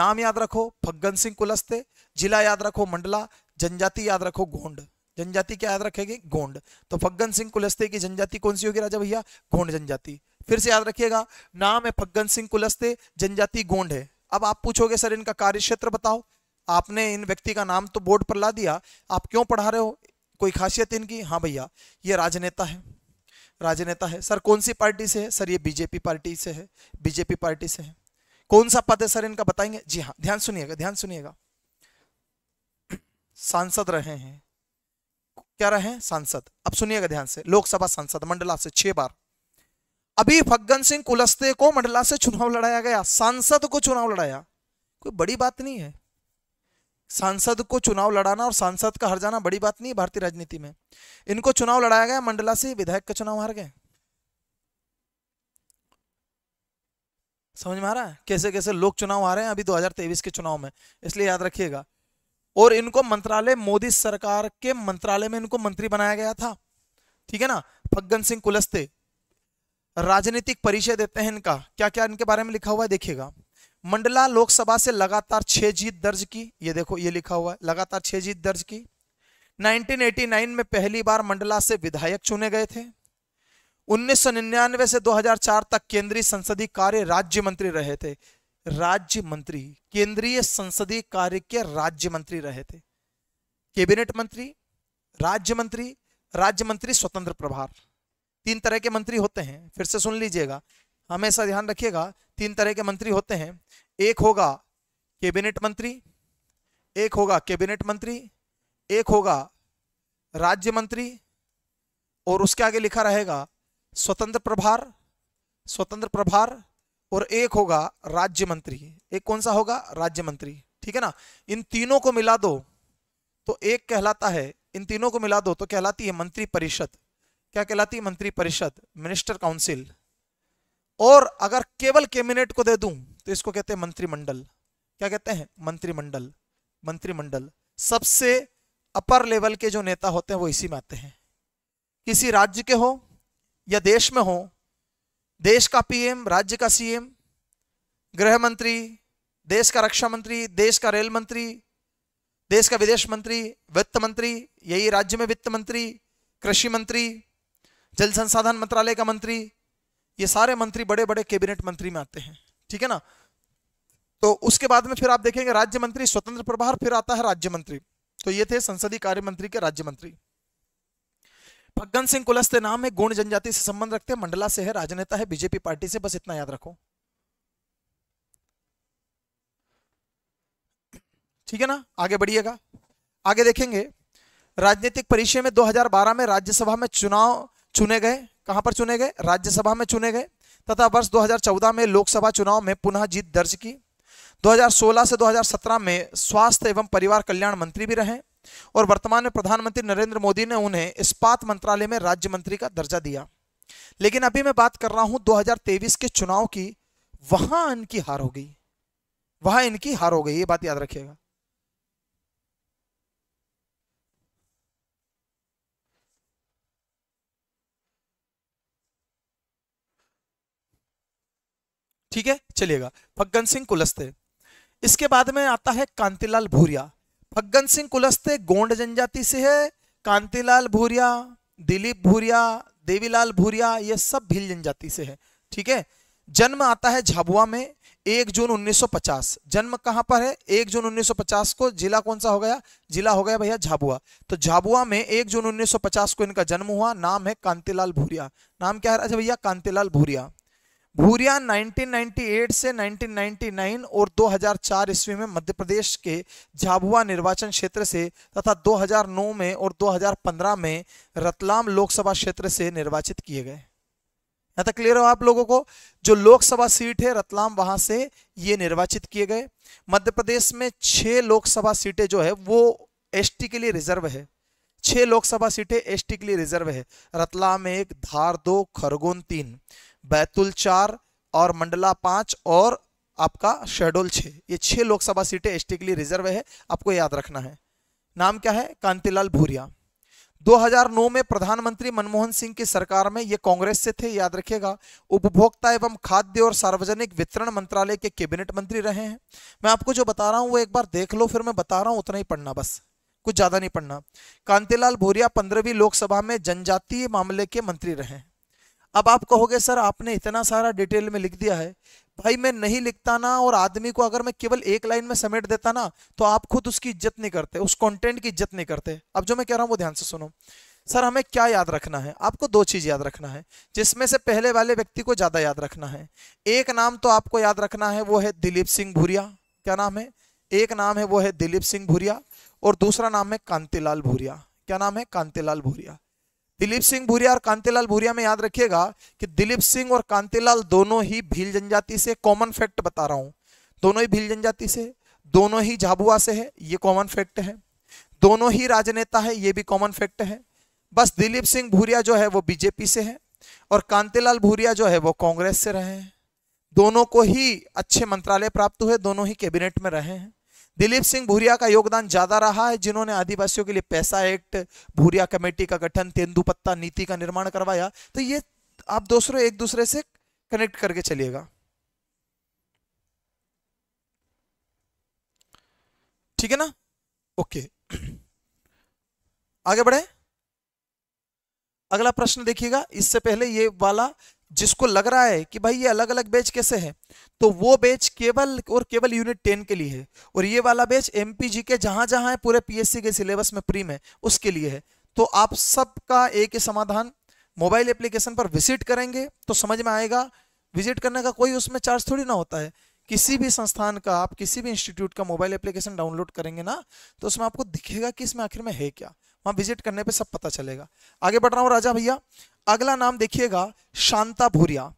नाम याद रखो फग्गन सिंह कुलस्ते जिला याद रखो मंडला जनजाति याद रखो गोंड जनजाति क्या याद रखेगी गोंड तो फग्गन सिंह कुलस्ते की जनजाति कौन सी होगी राजा भैया गोंड जनजाति फिर से याद रखिएगा नाम है फग्गन सिंह कुलस्ते जनजाति गोंड है अब आप पूछोगे सर इनका कार्य क्षेत्र बताओ आपने इन व्यक्ति का नाम तो बोर्ड पर ला दिया आप क्यों पढ़ा रहे हो कोई खासियत इनकी हाँ भैया ये राजनेता है राजनेता है सर कौन सी पार्टी से है सर ये बीजेपी पार्टी से है बीजेपी पार्टी से है कौन सा पद है सर इनका बताएंगे जी हाँ ध्यान सुनिएगा ध्यान सुनिएगा सांसद रहे हैं क्या रहे हैं सांसद अब सुनिएगा ध्यान से लोकसभा सांसद मंडला से छह बार अभी फग्गन सिंह कुलस्ते को मंडला से चुनाव लड़ाया गया सांसद को चुनाव लड़ाया कोई बड़ी बात नहीं है सांसद को चुनाव लड़ाना और सांसद का हार जाना बड़ी बात नहीं है भारतीय राजनीति में इनको चुनाव लड़ाया गया मंडला से विधायक का चुनाव हार गए समझ में आ रहा है कैसे कैसे लोग चुनाव आ रहे हैं अभी 2023 के चुनाव में इसलिए याद रखिएगा और इनको मंत्रालय मोदी सरकार के मंत्रालय में इनको मंत्री बनाया गया था ठीक है ना फग्गन सिंह कुलस्ते राजनीतिक परिचय देते हैं इनका क्या क्या इनके बारे में लिखा हुआ है देखिएगा मंडला लोकसभा से लगातार छह जीत दर्ज की ये देखो ये लिखा हुआ है लगातार छह जीत दर्ज की 1989 में पहली बार मंडला से विधायक चुने गए थे 1999 से 2004 तक केंद्रीय संसदीय कार्य राज्य मंत्री रहे थे राज्य मंत्री केंद्रीय संसदीय कार्य के राज्य मंत्री रहे थे कैबिनेट मंत्री राज्य मंत्री राज्य मंत्री स्वतंत्र प्रभार तीन तरह के मंत्री होते हैं फिर से सुन लीजिएगा हमेशा ध्यान रखिएगा तीन तरह के मंत्री होते हैं एक होगा कैबिनेट मंत्री एक होगा कैबिनेट मंत्री एक होगा राज्य मंत्री और उसके आगे लिखा रहेगा स्वतंत्र प्रभार स्वतंत्र प्रभार और एक होगा राज्य मंत्री एक कौन सा होगा राज्य मंत्री ठीक है ना इन तीनों को मिला दो तो एक कहलाता है इन तीनों को मिला दो तो कहलाती है मंत्री परिषद क्या कहलाती है मंत्री परिषद मिनिस्टर काउंसिल और अगर केवल कैबिनेट को दे दूं तो इसको कहते हैं मंत्रिमंडल क्या कहते हैं मंत्रिमंडल मंत्रिमंडल सबसे अपर लेवल के जो नेता होते हैं वो इसी में आते हैं किसी राज्य के हो या देश में हो देश का पीएम राज्य का सीएम गृह मंत्री देश का रक्षा मंत्री देश का रेल मंत्री देश का विदेश मंत्री वित्त मंत्री यही राज्य में वित्त मंत्री कृषि मंत्री जल संसाधन मंत्रालय का मंत्री ये सारे मंत्री बड़े बड़े कैबिनेट मंत्री में आते हैं ठीक है ना तो उसके बाद में फिर आप देखेंगे राज्य मंत्री स्वतंत्र प्रभार फिर आता है राज्य मंत्री तो ये थे संसदीय कार्य मंत्री के राज्य मंत्री फग्गन सिंह कुलस्ते नाम है गुण जनजाति से संबंध रखते हैं मंडला से है राजनेता है बीजेपी पार्टी से बस इतना याद रखो ठीक है ना आगे बढ़िएगा आगे देखेंगे राजनीतिक परिचय में 2012 में राज्यसभा में चुनाव चुने गए कहां पर चुने गए राज्यसभा में चुने गए तथा वर्ष 2014 में लोकसभा चुनाव में पुनः जीत दर्ज की 2016 से 2017 में स्वास्थ्य एवं परिवार कल्याण मंत्री भी रहे और वर्तमान में प्रधानमंत्री नरेंद्र मोदी ने उन्हें इस्पात मंत्रालय में राज्य मंत्री का दर्जा दिया लेकिन अभी मैं बात कर रहा हूं 2023 के चुनाव की वहां इनकी हार हो गई वहां इनकी हार हो गई ये बात याद रखिएगा ठीक है चलिएगा फग्गन सिंह कुलस्ते इसके बाद में आता है कांतिलाल भूरिया फग्गन सिंह कुलस्ते गोंड जनजाति से है कांतिलाल भूरिया दिलीप भूरिया देवीलाल भूरिया ये सब भील जनजाति से है ठीक है जन्म आता है झाबुआ में एक जून 1950 जन्म कहाँ पर है एक जून 1950 को जिला कौन सा हो गया जिला हो गया भैया झाबुआ तो झाबुआ में एक जून 1950 को इनका जन्म हुआ नाम है कांतिलाल भूरिया नाम क्या है अच्छा भैया कांतिलाल भूरिया भूरिया 1998 से 1999 और 2004 ईस्वी में मध्य प्रदेश के झाबुआ निर्वाचन क्षेत्र से तथा 2009 में और 2015 में रतलाम लोकसभा क्षेत्र से निर्वाचित किए गए यहाँ तक क्लियर हो आप लोगों को जो लोकसभा सीट है रतलाम वहां से ये निर्वाचित किए गए मध्य प्रदेश में छह लोकसभा सीटें जो है वो एस के लिए रिजर्व है छह लोकसभा सीटें एस के लिए रिजर्व है रतलाम एक धार दो खरगोन तीन बैतुल चार और मंडला पांच और आपका शेड्यूल छे ये छह लोकसभा सीटें एसटी के लिए रिजर्व है आपको याद रखना है नाम क्या है कांतिलाल भूरिया 2009 में प्रधानमंत्री मनमोहन सिंह की सरकार में ये कांग्रेस से थे याद रखिएगा उपभोक्ता एवं खाद्य और सार्वजनिक वितरण मंत्रालय के कैबिनेट मंत्री रहे हैं मैं आपको जो बता रहा हूँ वो एक बार देख लो फिर मैं बता रहा हूं उतना ही पढ़ना बस कुछ ज्यादा नहीं पढ़ना कांतिलाल भूरिया पंद्रहवीं लोकसभा में जनजातीय मामले के मंत्री रहे हैं अब आप कहोगे सर आपने इतना सारा डिटेल में लिख दिया है भाई मैं नहीं लिखता ना और आदमी को अगर मैं केवल एक लाइन में समेट देता ना तो आप खुद उसकी इज्जत नहीं करते उस कंटेंट की इज्जत नहीं करते अब जो मैं कह रहा हूँ वो ध्यान से सुनो सर हमें क्या याद रखना है आपको दो चीज याद रखना है जिसमें से पहले वाले व्यक्ति को ज्यादा याद रखना है एक नाम तो आपको याद रखना है वो है दिलीप सिंह भूरिया क्या नाम है एक नाम है वो है दिलीप सिंह भूरिया और दूसरा नाम है कांतिलाल भूरिया क्या नाम है कांतिलाल भूरिया दिलीप सिंह भूरिया और कांतिलाल भूरिया में याद रखिएगा कि दिलीप सिंह और कांतिलाल दोनों ही भील जनजाति से कॉमन फैक्ट बता रहा हूं दोनों ही भील जनजाति से दोनों ही झाबुआ से है ये कॉमन फैक्ट है दोनों ही राजनेता है ये भी कॉमन फैक्ट है बस दिलीप सिंह भूरिया जो है वो बीजेपी से है और कांतिलाल भूरिया जो है वो कांग्रेस से रहे हैं दोनों को ही अच्छे मंत्रालय प्राप्त हुए दोनों ही कैबिनेट में रहे हैं दिलीप सिंह भूरिया का योगदान ज्यादा रहा है जिन्होंने आदिवासियों के लिए पैसा एक्ट भूरिया कमेटी का गठन तेंदुपत्ता नीति का निर्माण करवाया तो ये आप दूसरों एक दूसरे से कनेक्ट करके चलिएगा ठीक है ना ओके आगे बढ़े अगला प्रश्न देखिएगा इससे पहले ये वाला जिसको लग रहा है कि भाई ये अलग अलग बैच कैसे है तो वो बैच केवल और केवल यूनिट टेन के लिए है और ये वाला बैच एम के जहां जहां है पूरे पीएससी के सिलेबस में प्री में उसके लिए है तो आप सबका एक ही समाधान मोबाइल एप्लीकेशन पर विजिट करेंगे तो समझ में आएगा विजिट करने का कोई उसमें चार्ज थोड़ी ना होता है किसी भी संस्थान का आप किसी भी इंस्टीट्यूट का मोबाइल एप्लीकेशन डाउनलोड करेंगे ना तो उसमें आपको दिखेगा कि इसमें आखिर में है क्या वहां विजिट करने पे सब पता चलेगा आगे बढ़ रहा हूँ राजा भैया अगला नाम देखिएगा शांता भूरिया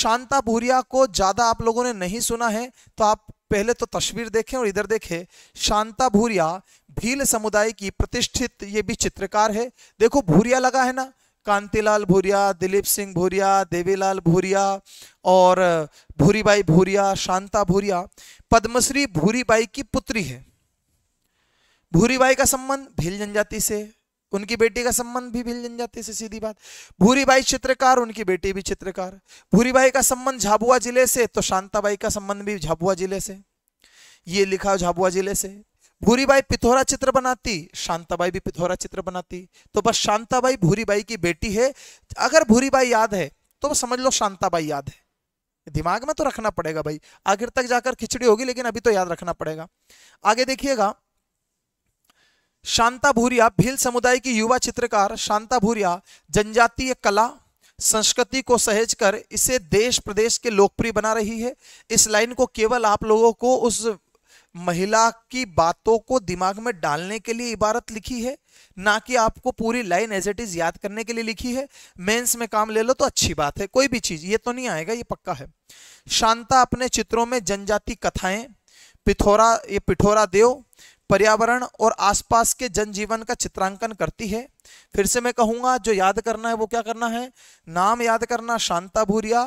शांता भूरिया को ज़्यादा आप लोगों ने नहीं सुना है तो आप पहले तो तस्वीर देखें और इधर देखें शांता भूरिया भील समुदाय की प्रतिष्ठित ये भी चित्रकार है देखो भूरिया लगा है ना कांतिलाल भूरिया दिलीप सिंह भूरिया देवीलाल भूरिया और भूरीबाई भूरिया शांता भूरिया पद्मश्री भूरीबाई की पुत्री है भूरी बाई का संबंध भील जनजाति से उनकी बेटी का संबंध भी भील जनजाति से सीधी बात भूरी बाई चित्रकार उनकी बेटी भी चित्रकार भूरी बाई का संबंध झाबुआ जिले से तो शांताबाई का संबंध भी झाबुआ जिले से ये लिखा झाबुआ जिले से बाई पिथौरा चित्र बनाती शांताबाई भी पिथौरा चित्र बनाती तो बस शांताबाई भूरी बाई की बेटी है अगर भूरी बाई याद है तो समझ लो शांताबाई याद है दिमाग में तो रखना पड़ेगा भाई आखिर तक जाकर खिचड़ी होगी लेकिन अभी तो याद रखना पड़ेगा आगे देखिएगा शांता भूरिया भील समुदाय की युवा चित्रकार शांता भूरिया जनजातीय कला संस्कृति को सहेज कर इसे देश प्रदेश के लोकप्रिय बना रही है इस लाइन को केवल आप लोगों को उस महिला की बातों को दिमाग में डालने के लिए इबारत लिखी है ना कि आपको पूरी लाइन एज इट इज याद करने के लिए लिखी है मेंस में काम ले लो तो अच्छी बात है कोई भी चीज ये तो नहीं आएगा ये पक्का है शांता अपने चित्रों में जनजाति कथाएं पिथोरा ये पिठोरा देव पर्यावरण और आसपास के जनजीवन का चित्रांकन करती है फिर से मैं कहूंगा जो याद करना है वो क्या करना है नाम याद करना शांता भूरिया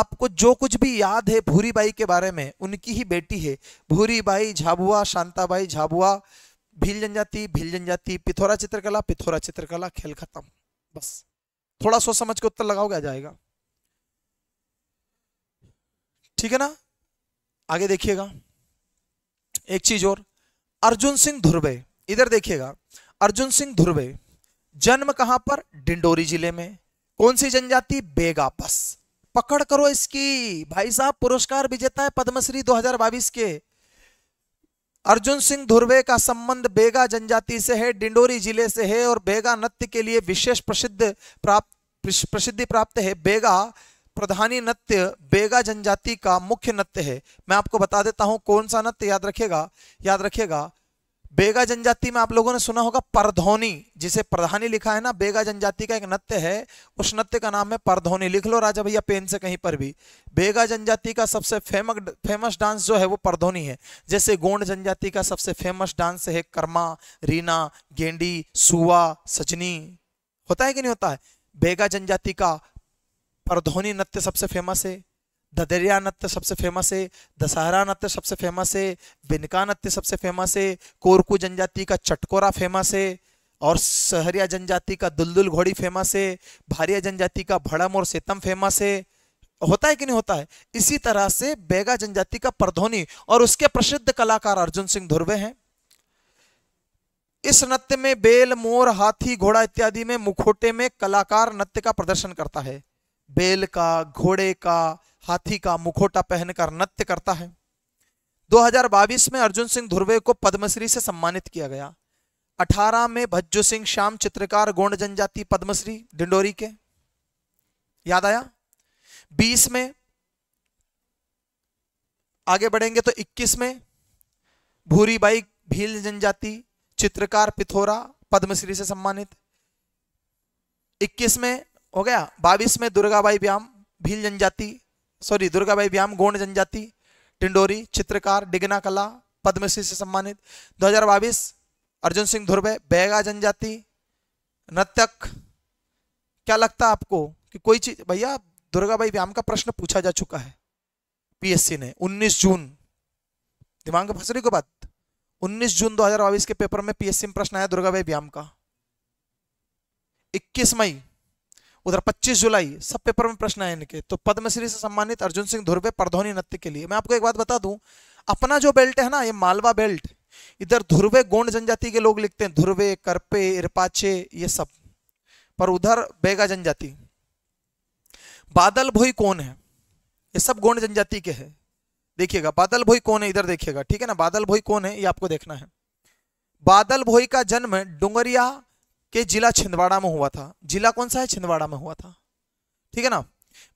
आपको जो कुछ भी याद है भूरी बाई के बारे में उनकी ही बेटी है भूरी बाई झाबुआ शांताबाई झाबुआ भील जनजाति भील जनजाति पिथौरा चित्रकला पिथौरा चित्रकला खेल खत्म बस थोड़ा सोच समझ के उत्तर लगाओगे आ जाएगा ठीक है ना आगे देखिएगा एक चीज और अर्जुन सिंह धुर्वे इधर देखिएगा अर्जुन सिंह धुर्वे जन्म कहां पर डिंडोरी जिले में कौन सी जनजाति बेगापस पकड़ करो इसकी भाई साहब पुरस्कार विजेता है पद्मश्री 2022 के अर्जुन सिंह धुर्वे का संबंध बेगा जनजाति से है डिंडोरी जिले से है और बेगा नृत्य के लिए विशेष प्रसिद्ध प्राप्त प्रसिद्धि प्राप्त है बेगा प्रधानी नृत्य बेगा जनजाति का मुख्य नृत्य है मैं आपको बता देता हूं कौन सा नृत्य याद रखेगा याद रखेगा बेगा जनजाति में आप लोगों ने सुना होगा परधोनी जिसे प्रधानी लिखा है ना बेगा जनजाति का एक नृत्य है उस नृत्य का नाम है परधोनी लिख लो राजा भैया पेन से कहीं पर भी बेगा जनजाति का सबसे फेमस फेमस डांस जो है वो परधोनी है जैसे गोंड जनजाति का सबसे फेमस डांस है कर्मा रीना गेंडी सुवा सजनी होता है कि नहीं होता है बेगा जनजाति का परधोनी नृत्य सबसे फेमस है ददरिया नृत्य सबसे फेमस है दशहरा नृत्य सबसे फेमस है बिनका नृत्य सबसे फेमस है कोरकू जनजाति का चटकोरा फेमस है और सहरिया जनजाति का दुलदुल घोड़ी फेमस है भारिया जनजाति का भड़म और सेतम फेमस है होता है कि नहीं होता है इसी तरह से बेगा जनजाति का परधोनी और उसके प्रसिद्ध कलाकार अर्जुन सिंह धुर्वे हैं इस नृत्य में बेल मोर हाथी घोड़ा इत्यादि में मुखोटे में कलाकार नृत्य का प्रदर्शन करता है बेल का घोड़े का हाथी का मुखोटा पहनकर नृत्य करता है 2022 में अर्जुन सिंह ध्रुवे को पद्मश्री से सम्मानित किया गया 18 में भज्जू सिंह श्याम चित्रकार गोंड जनजाति पद्मश्री डिंडोरी के याद आया 20 में आगे बढ़ेंगे तो 21 में भूरी बाई भील जनजाति चित्रकार पिथोरा पद्मश्री से सम्मानित 21 में हो गया बाईस में दुर्गाबाई व्याम भील जनजाति सॉरी बाई व्याम गोण जनजाति टिंडोरी चित्रकार डिगना कला पद्मश्री से सम्मानित 2022 अर्जुन सिंह धुर्वे बैगा जनजाति नृत्यक क्या लगता है आपको कि कोई चीज भैया दुर्गाबाई व्याम का प्रश्न पूछा जा चुका है पीएससी ने 19 जून दिमाग फंस रही को बात 19 जून 2022 के पेपर में पीएससी में प्रश्न आया दुर्गाबाई व्याम का 21 मई उधर 25 जुलाई सब पेपर में प्रश्न आए इनके तो पद्मश्री से सम्मानित अर्जुन सिंह धुर्वे परधोनी नृत्य के लिए मैं आपको एक बात बता दूं अपना जो बेल्ट है ना ये मालवा बेल्ट इधर ध्रुवे गोंड जनजाति के लोग लिखते हैं ध्रुवे करपे इरपाचे ये सब पर उधर बेगा जनजाति बादल भोई कौन है ये सब गोंड जनजाति के है देखिएगा बादल भोई कौन है इधर देखिएगा ठीक है ना बादल भोई कौन है ये आपको देखना है बादल भोई का जन्म डुंगरिया कि जिला छिंदवाड़ा में हुआ था जिला कौन सा है छिंदवाड़ा में हुआ था ठीक है ना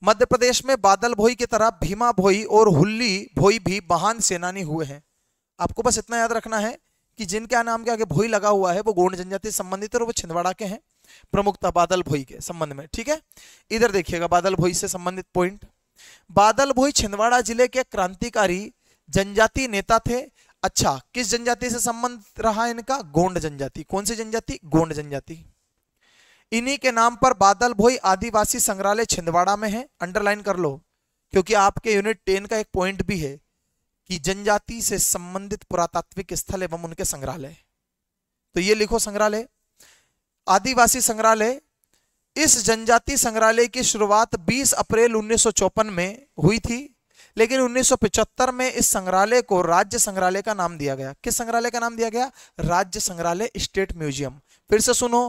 मध्य प्रदेश में बादल भोई की तरह भीमा भोई और हुल्ली भोई भी महान सेनानी हुए हैं आपको बस इतना याद रखना है कि जिनके नाम के आगे भोई लगा हुआ है वो गोंड जनजाति संबंधित और वो छिंदवाड़ा के हैं प्रमुखता बादल भोई के संबंध में ठीक है इधर देखिएगा बादल भोई से संबंधित पॉइंट बादल भोई छिंदवाड़ा जिले के क्रांतिकारी जनजाति नेता थे अच्छा किस जनजाति से संबंध रहा इनका गोंड जनजाति कौन सी जनजाति गोंड जनजाति इन्हीं के नाम पर बादल भोई आदिवासी संग्रहालय छिंदवाड़ा में है अंडरलाइन कर लो क्योंकि आपके यूनिट टेन का एक पॉइंट भी है कि जनजाति से संबंधित पुरातात्विक स्थल एवं उनके संग्रहालय तो ये लिखो संग्रहालय आदिवासी संग्रहालय इस जनजाति संग्रहालय की शुरुआत 20 अप्रैल उन्नीस में हुई थी लेकिन 1975 में इस संग्रहालय को राज्य संग्रहालय का नाम दिया गया किस संग्रहालय का नाम दिया गया राज्य संग्रहालय स्टेट म्यूजियम फिर से सुनो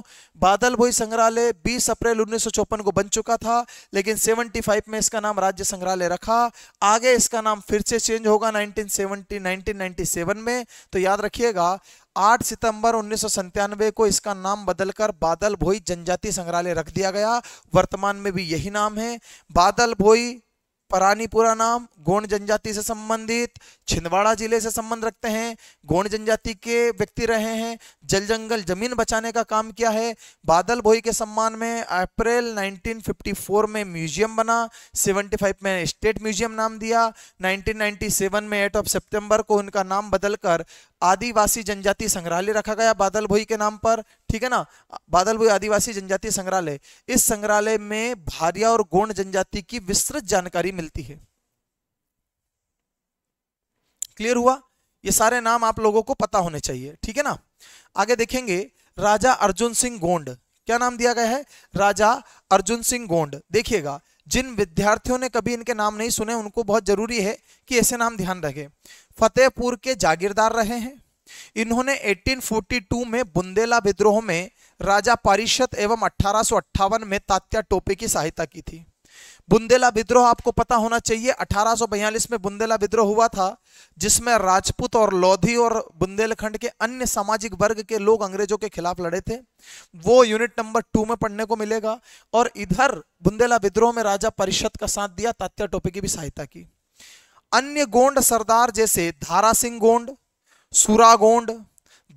बादल भोई संग्रहालय 20 अप्रैल उन्नीस को बन चुका था लेकिन 75 में इसका नाम राज्य संग्रहालय रखा आगे इसका नाम फिर से चेंज होगा 1970 1997 में तो याद रखिएगा 8 सितंबर उन्नीस को इसका नाम बदलकर बादल भोई जनजाति संग्रहालय रख दिया गया वर्तमान में भी यही नाम है बादल भोई परानीपुरा नाम गोंड जनजाति से संबंधित छिंदवाड़ा जिले से संबंध रखते हैं गोंड जनजाति के व्यक्ति रहे हैं जल जंगल जमीन बचाने का काम किया है बादल भोई के सम्मान में अप्रैल 1954 में म्यूजियम बना 75 में स्टेट म्यूजियम नाम दिया 1997 में 8 ऑफ सितंबर को उनका नाम बदलकर आदिवासी जनजाति संग्रहालय रखा गया बादल भोई के नाम पर ठीक है ना बादल भोई आदिवासी जनजाति संग्रहालय इस संग्रहालय में भारिया और गोण जनजाति की विस्तृत जानकारी मिलती है क्लियर हुआ ये सारे नाम आप लोगों को पता होने चाहिए ठीक है ना आगे देखेंगे राजा अर्जुन सिंह गोंड क्या नाम दिया गया है राजा अर्जुन सिंह गोंड देखिएगा जिन विद्यार्थियों ने कभी इनके नाम नहीं सुने उनको बहुत ज़रूरी है कि ऐसे नाम ध्यान रखें फतेहपुर के जागीरदार रहे हैं इन्होंने 1842 में बुंदेला विद्रोह में राजा पारिषद एवं अठारह में तात्या टोपे की सहायता की थी बुंदेला विद्रोह आपको पता होना चाहिए 1842 में बुंदेला विद्रोह हुआ था जिसमें राजपूत और लोधी और बुंदेलखंड के अन्य सामाजिक वर्ग के लोग अंग्रेजों के खिलाफ लड़े थे वो यूनिट नंबर टू में पढ़ने को मिलेगा और इधर बुंदेला विद्रोह में राजा परिषद का साथ दिया तात्या टोपे की भी सहायता की अन्य गोंड सरदार जैसे धारा सिंह गोंड सूरा गोंड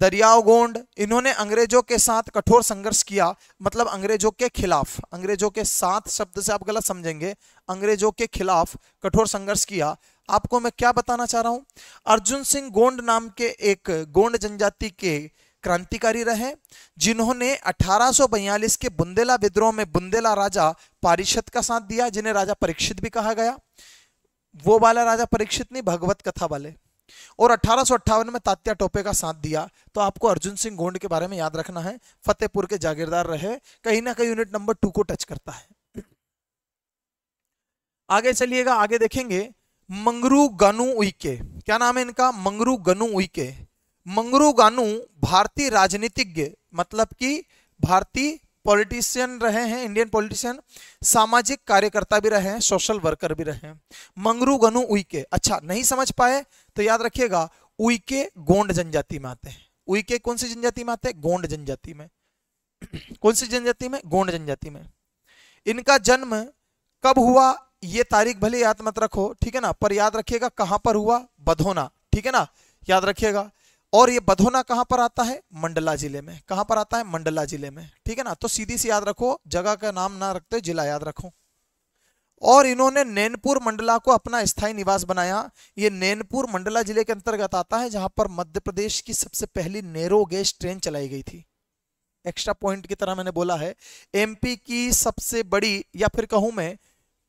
दरियाव गोंड इन्होंने अंग्रेजों के साथ कठोर संघर्ष किया मतलब अंग्रेजों के खिलाफ अंग्रेजों के साथ शब्द से आप गलत समझेंगे अंग्रेजों के खिलाफ कठोर संघर्ष किया आपको मैं क्या बताना चाह रहा हूं अर्जुन सिंह गोंड नाम के एक गोंड जनजाति के क्रांतिकारी रहे जिन्होंने 1842 के बुंदेला विद्रोह में बुंदेला राजा पारिषद का साथ दिया जिन्हें राजा परीक्षित भी कहा गया वो वाला राजा परीक्षित नहीं भगवत कथा वाले और अठारह में तात्या टोपे का साथ दिया तो आपको अर्जुन सिंह गोंड के बारे में याद रखना है फतेहपुर के जागीरदार रहे कहीं ना कहीं यूनिट नंबर टू को टच करता है आगे चलिएगा आगे देखेंगे मंगरू गनु उइके क्या नाम है इनका मंगरू गनु उइके मंगरू गानू भारतीय राजनीतिज्ञ मतलब कि भारतीय पॉलिटिशियन रहे हैं इंडियन पॉलिटिशियन सामाजिक कार्यकर्ता भी रहे हैं सोशल वर्कर भी रहे हैं मंगरू गनु उइके अच्छा नहीं समझ पाए तो याद रखिएगा उइके गोंड जनजाति में आते हैं उइके कौन सी जनजाति में आते हैं गोंड जनजाति में कौन सी जनजाति में गोंड जनजाति में इनका जन्म कब हुआ ये तारीख भले याद मत रखो ठीक है ना पर याद रखिएगा कहां पर हुआ बधोना ठीक है ना याद रखिएगा और ये बधोना कहां पर आता है मंडला जिले में कहां पर आता है मंडला जिले में ठीक है ना तो सीधी सी याद रखो जगह का नाम ना रखते जिला याद रखो और इन्होंने नैनपुर मंडला को अपना स्थायी निवास बनाया ये नैनपुर मंडला जिले के अंतर्गत आता है जहां पर मध्य प्रदेश की सबसे पहली नेरो गैस ट्रेन चलाई गई थी एक्स्ट्रा पॉइंट की तरह मैंने बोला है एमपी की सबसे बड़ी या फिर कहूं मैं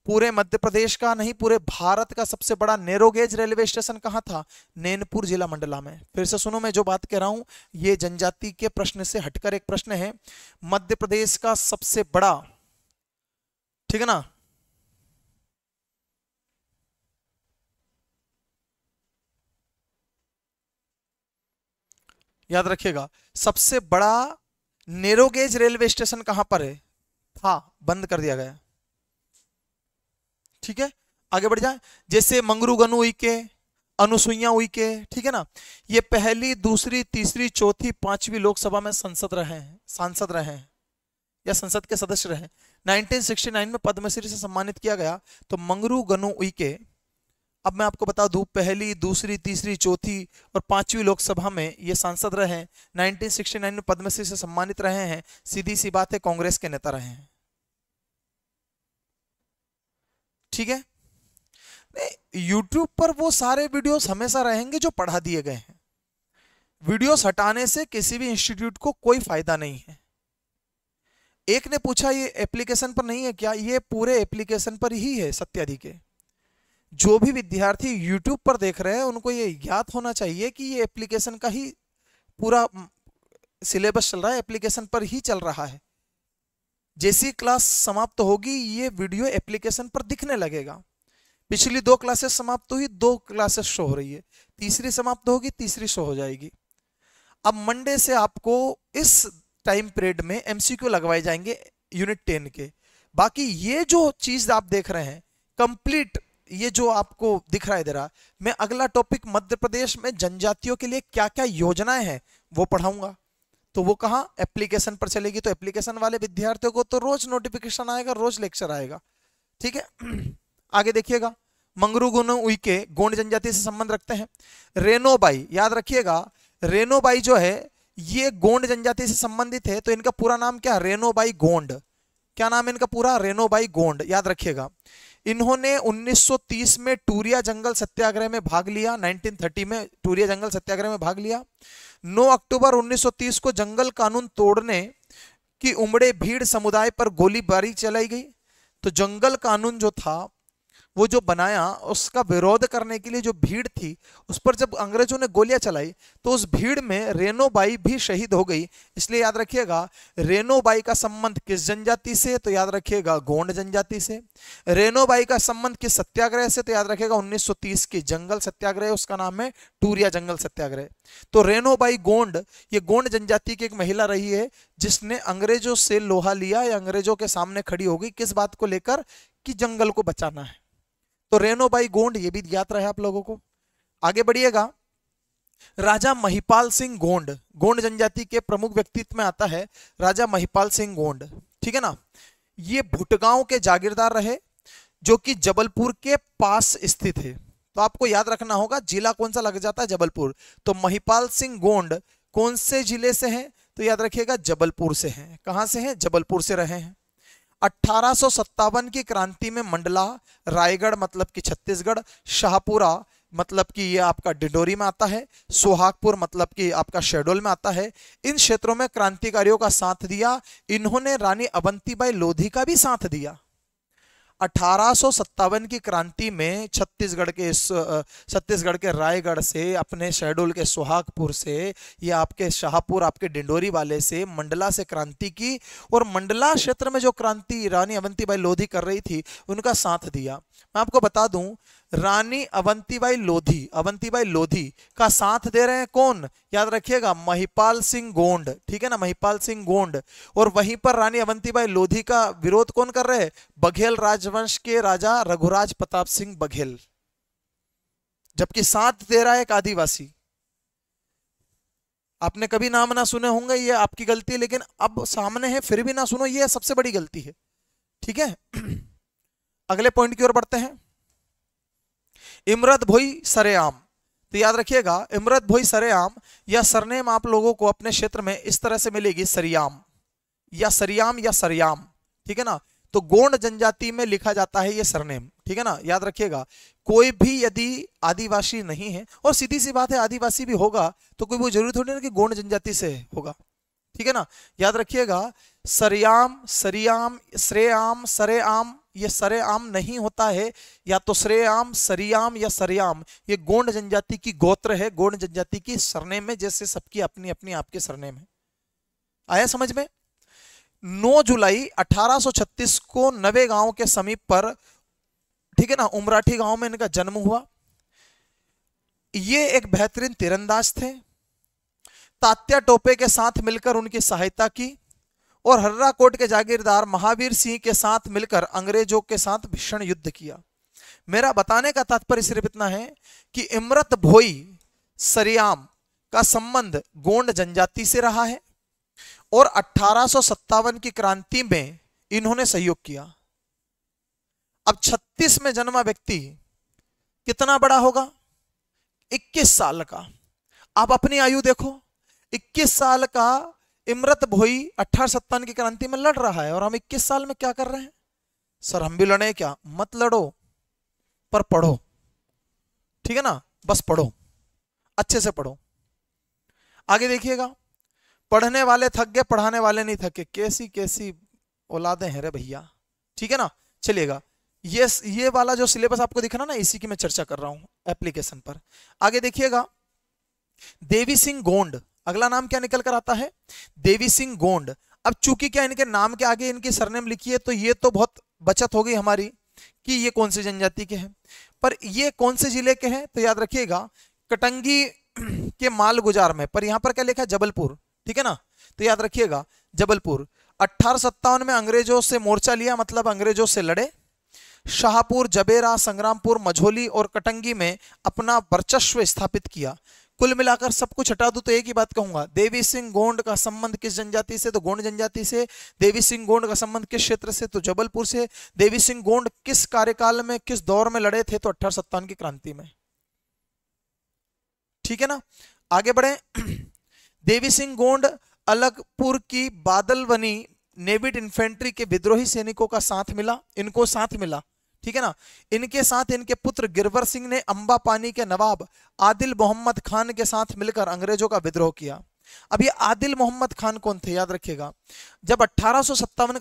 पूरे मध्य प्रदेश का नहीं पूरे भारत का सबसे बड़ा नेरोगेज रेलवे स्टेशन कहाँ था नैनपुर जिला मंडला में फिर से सुनो मैं जो बात कह रहा हूँ ये जनजाति के प्रश्न से हटकर एक प्रश्न है मध्य प्रदेश का सबसे बड़ा ठीक है ना याद रखिएगा सबसे बड़ा नेरोगेज रेलवे स्टेशन कहां पर है था बंद कर दिया गया ठीक है आगे बढ़ जाए जैसे मंगरू गनु के अनुसुईया हुई के ठीक है ना ये पहली दूसरी तीसरी चौथी पांचवी लोकसभा में संसद रहे हैं सांसद रहे हैं या संसद के सदस्य रहे हैं 1969 में पद्मश्री से सम्मानित किया गया तो मंगरू गनु के अब मैं आपको बता दूं पहली दूसरी तीसरी चौथी और पांचवी लोकसभा में ये सांसद रहे हैं नाइनटीन में पद्मश्री से सम्मानित रहे हैं सीधी सी बात है कांग्रेस के नेता रहे हैं ठीक है यूट्यूब पर वो सारे वीडियोस हमेशा रहेंगे जो पढ़ा दिए गए हैं वीडियोस हटाने से किसी भी इंस्टीट्यूट को कोई फायदा नहीं है एक ने पूछा ये एप्लीकेशन पर नहीं है क्या ये पूरे एप्लीकेशन पर ही है सत्याधि के जो भी विद्यार्थी यूट्यूब पर देख रहे हैं उनको ये ज्ञात होना चाहिए कि ये एप्लीकेशन का ही पूरा सिलेबस चल रहा है एप्लीकेशन पर ही चल रहा है जैसी क्लास समाप्त होगी ये वीडियो एप्लीकेशन पर दिखने लगेगा पिछली दो क्लासेस समाप्त हुई दो क्लासेस शो हो रही है तीसरी समाप्त होगी तीसरी शो हो जाएगी अब मंडे से आपको इस टाइम पीरियड में एमसीक्यू लगवाए जाएंगे यूनिट टेन के बाकी ये जो चीज आप देख रहे हैं कंप्लीट ये जो आपको दिख रहा है देरा मैं अगला टॉपिक मध्य प्रदेश में जनजातियों के लिए क्या क्या योजनाएं हैं वो पढ़ाऊंगा तो वो कहा एप्लीकेशन पर चलेगी तो एप्लीकेशन वाले विद्यार्थियों को तो रोज नोटिफिकेशन आएगा रोज लेक्चर आएगा ठीक है आगे देखिएगा मंगरू गुन उइके गोंड जनजाति से संबंध रखते हैं रेनोबाई याद रखिएगा रेनोबाई जो है ये गोंड जनजाति से संबंधित है तो इनका पूरा नाम क्या रेनोबाई गोंड क्या नाम है इनका पूरा रेनोबाई गोंड याद रखिएगा इन्होंने 1930 में टूरिया जंगल सत्याग्रह में भाग लिया 1930 में टूरिया जंगल सत्याग्रह में भाग लिया 9 अक्टूबर 1930 को जंगल कानून तोड़ने की उमड़े भीड़ समुदाय पर गोलीबारी चलाई गई तो जंगल कानून जो था वो जो बनाया उसका विरोध करने के लिए जो भीड़ थी उस पर जब अंग्रेजों ने गोलियां चलाई तो उस भीड़ में रेनोबाई भी शहीद हो गई इसलिए याद रखिएगा रेनोबाई का संबंध किस जनजाति से तो याद रखिएगा गोंड जनजाति से रेनोबाई का संबंध किस सत्याग्रह से तो याद रखिएगा 1930 के जंगल सत्याग्रह उसका नाम है टूरिया जंगल सत्याग्रह तो रेनोबाई गोंड ये गोंड जनजाति की एक महिला रही है जिसने अंग्रेजों से लोहा लिया या अंग्रेजों के सामने खड़ी होगी किस बात को लेकर कि जंगल को बचाना है तो रेनो बाई गोंड ये भी ज्ञात रहा है आप लोगों को आगे बढ़िएगा राजा महिपाल सिंह गोंड गोंड जनजाति के प्रमुख व्यक्तित्व में आता है राजा महिपाल सिंह गोंड ठीक है ना ये भुटगांव के जागीरदार रहे जो कि जबलपुर के पास स्थित है तो आपको याद रखना होगा जिला कौन सा लग जाता है जबलपुर तो महिपाल सिंह गोंड कौन से जिले से हैं तो याद रखिएगा जबलपुर से हैं कहां से हैं जबलपुर से रहे हैं अट्ठारह की क्रांति में मंडला रायगढ़ मतलब कि छत्तीसगढ़ शाहपुरा मतलब कि ये आपका डिंडोरी में आता है सोहागपुर मतलब कि आपका शेडोल में आता है इन क्षेत्रों में क्रांतिकारियों का साथ दिया इन्होंने रानी अवंतीबाई लोधी का भी साथ दिया 1857 की क्रांति में छत्तीसगढ़ के छत्तीसगढ़ के रायगढ़ से अपने शहडोल के सुहागपुर से या आपके शाहपुर आपके डिंडोरी वाले से मंडला से क्रांति की और मंडला क्षेत्र में जो क्रांति रानी अवंती बाई लोधी कर रही थी उनका साथ दिया मैं आपको बता दूं रानी अवंतीबाई लोधी अवंतीबाई लोधी का साथ दे रहे हैं कौन याद रखिएगा महिपाल सिंह गोंड ठीक है ना महिपाल सिंह गोंड और वहीं पर रानी अवंतीबाई लोधी का विरोध कौन कर रहे हैं बघेल राजवंश के राजा रघुराज प्रताप सिंह बघेल जबकि साथ दे रहा है एक आदिवासी आपने कभी नाम ना सुने होंगे ये आपकी गलती है लेकिन अब सामने है फिर भी ना सुनो ये सबसे बड़ी गलती है ठीक है अगले पॉइंट की ओर बढ़ते हैं इमरत भोई सरेआम तो याद रखिएगा इमरत भोई सरेआम या सरनेम आप लोगों को अपने क्षेत्र में इस तरह से मिलेगी सरियाम या सरियाम या सरयाम ठीक है ना तो गोंड जनजाति में लिखा जाता है ये सरनेम ठीक है ना याद रखिएगा कोई भी यदि आदिवासी नहीं है और सीधी सी बात है आदिवासी भी होगा तो कोई वो जरूरी थोड़ी ना कि गोंड जनजाति से होगा ठीक है ना याद रखिएगा सरयाम सरियाम श्रेयाम सरेआम ये सरेआम नहीं होता है या तो आम सरियाम या सरयाम ये गोंड जनजाति की गोत्र है गोंड जनजाति की सरनेम में जैसे सबकी अपनी अपनी आपके सरनेम है आया समझ में 9 जुलाई 1836 को नवे गांव के समीप पर ठीक है ना उमराठी गांव में इनका जन्म हुआ ये एक बेहतरीन तीरंदाज थे तात्या टोपे के साथ मिलकर उनकी सहायता की और हर्रा कोट के जागीरदार महावीर सिंह के साथ मिलकर अंग्रेजों के साथ भीषण युद्ध किया मेरा बताने का तात्पर्य सिर्फ इतना है कि इमरत भोई सरियाम का संबंध गोंड जनजाति से रहा है और अठारह की क्रांति में इन्होंने सहयोग किया अब 36 में जन्मा व्यक्ति कितना बड़ा होगा 21 साल का आप अपनी आयु देखो इक्कीस साल का इमरत भोई अठारह सत्तावन की क्रांति में लड़ रहा है और हम इक्कीस साल में क्या कर रहे हैं सर हम भी लड़े क्या मत लड़ो पर पढ़ो ठीक है ना बस पढ़ो अच्छे से पढ़ो आगे देखिएगा पढ़ने वाले थक गए पढ़ाने वाले नहीं थके कैसी कैसी औलादे हैं रे भैया ठीक है ना चलिएगा ये ये वाला जो सिलेबस आपको दिख रहा ना इसी की मैं चर्चा कर रहा हूं एप्लीकेशन पर आगे देखिएगा देवी सिंह गोंड अगला नाम क्या निकल कर आता है देवी सिंह गोंड अब चूंकि क्या इनके नाम के आगे इनके सरनेम लिखी है तो ये तो बहुत बचत हो गई हमारी कि ये कौन से जनजाति के हैं पर ये कौन से जिले के हैं तो याद रखिएगा कटंगी के माल गुजार में पर यहां पर क्या लिखा है जबलपुर ठीक है ना तो याद रखिएगा जबलपुर अठारह में अंग्रेजों से मोर्चा लिया मतलब अंग्रेजों से लड़े शाहपुर जबेरा संग्रामपुर मझोली और कटंगी में अपना वर्चस्व स्थापित किया कुल मिलाकर सब कुछ हटा दू तो एक ही बात कहूंगा देवी सिंह गोंड का संबंध किस जनजाति से तो गोंड जनजाति से देवी सिंह गोंड का संबंध किस क्षेत्र से तो जबलपुर से देवी सिंह गोंड किस कार्यकाल में किस दौर में लड़े थे तो अठारह की क्रांति में ठीक है ना आगे बढ़े देवी सिंह गोंड अलगपुर की बादल बनी नेविड इन्फेंट्री के विद्रोही सैनिकों का साथ मिला इनको साथ मिला ठीक है ना इनके साथ इनके पुत्र गिरवर सिंह ने अंबा पानी के नवाब आदिल मोहम्मद खान के साथ मिलकर अंग्रेजों का विद्रोह किया अब ये आदिल मोहम्मद खान कौन थे याद रखिएगा जब अठारह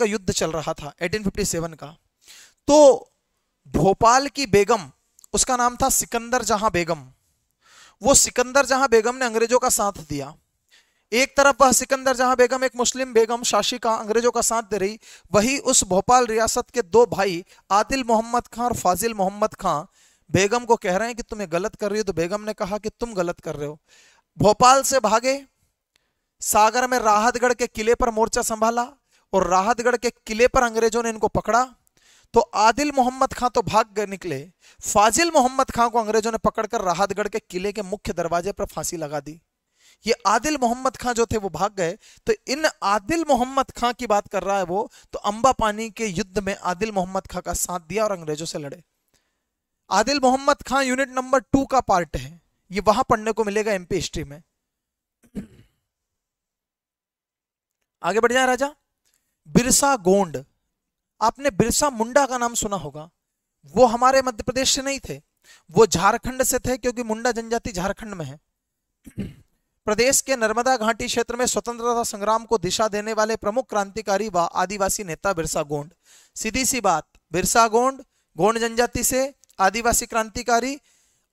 का युद्ध चल रहा था 1857 का तो भोपाल की बेगम उसका नाम था सिकंदर जहां बेगम वो सिकंदर जहां बेगम ने अंग्रेजों का साथ दिया एक तरफ वह सिकंदर जहां बेगम एक मुस्लिम बेगम का अंग्रेजों का साथ दे रही वही उस भोपाल रियासत के दो भाई आदिल मोहम्मद खां और फाजिल मोहम्मद खां बेगम को कह रहे हैं कि तुम्हें गलत कर रही हो तो बेगम ने कहा कि तुम गलत कर रहे हो भोपाल से भागे सागर में राहतगढ़ के किले पर मोर्चा संभाला और राहतगढ़ के किले पर अंग्रेजों ने इनको पकड़ा तो आदिल मोहम्मद खां तो भाग गए निकले फाजिल मोहम्मद खां को अंग्रेजों ने पकड़कर राहतगढ़ के किले के मुख्य दरवाजे पर फांसी लगा दी ये आदिल मोहम्मद खां जो थे वो भाग गए तो इन आदिल मोहम्मद खां की बात कर रहा है वो तो अंबा पानी के युद्ध में आदिल मोहम्मद खां का साथ दिया और अंग्रेजों से लड़े Adil Mohammad Khan unit number two का पार्ट है ये वहां पढ़ने को मिलेगा एमपी हिस्ट्री में आगे बढ़ जाए राजा बिरसा गोंड आपने बिरसा मुंडा का नाम सुना होगा वो हमारे मध्य प्रदेश से नहीं थे वो झारखंड से थे क्योंकि मुंडा जनजाति झारखंड में है प्रदेश के नर्मदा घाटी क्षेत्र में स्वतंत्रता संग्राम को दिशा देने वाले प्रमुख क्रांतिकारी व आदिवासी नेता बिरसा गोंड सीधी सी बात बिरसा गोंड गोंड जनजाति से आदिवासी क्रांतिकारी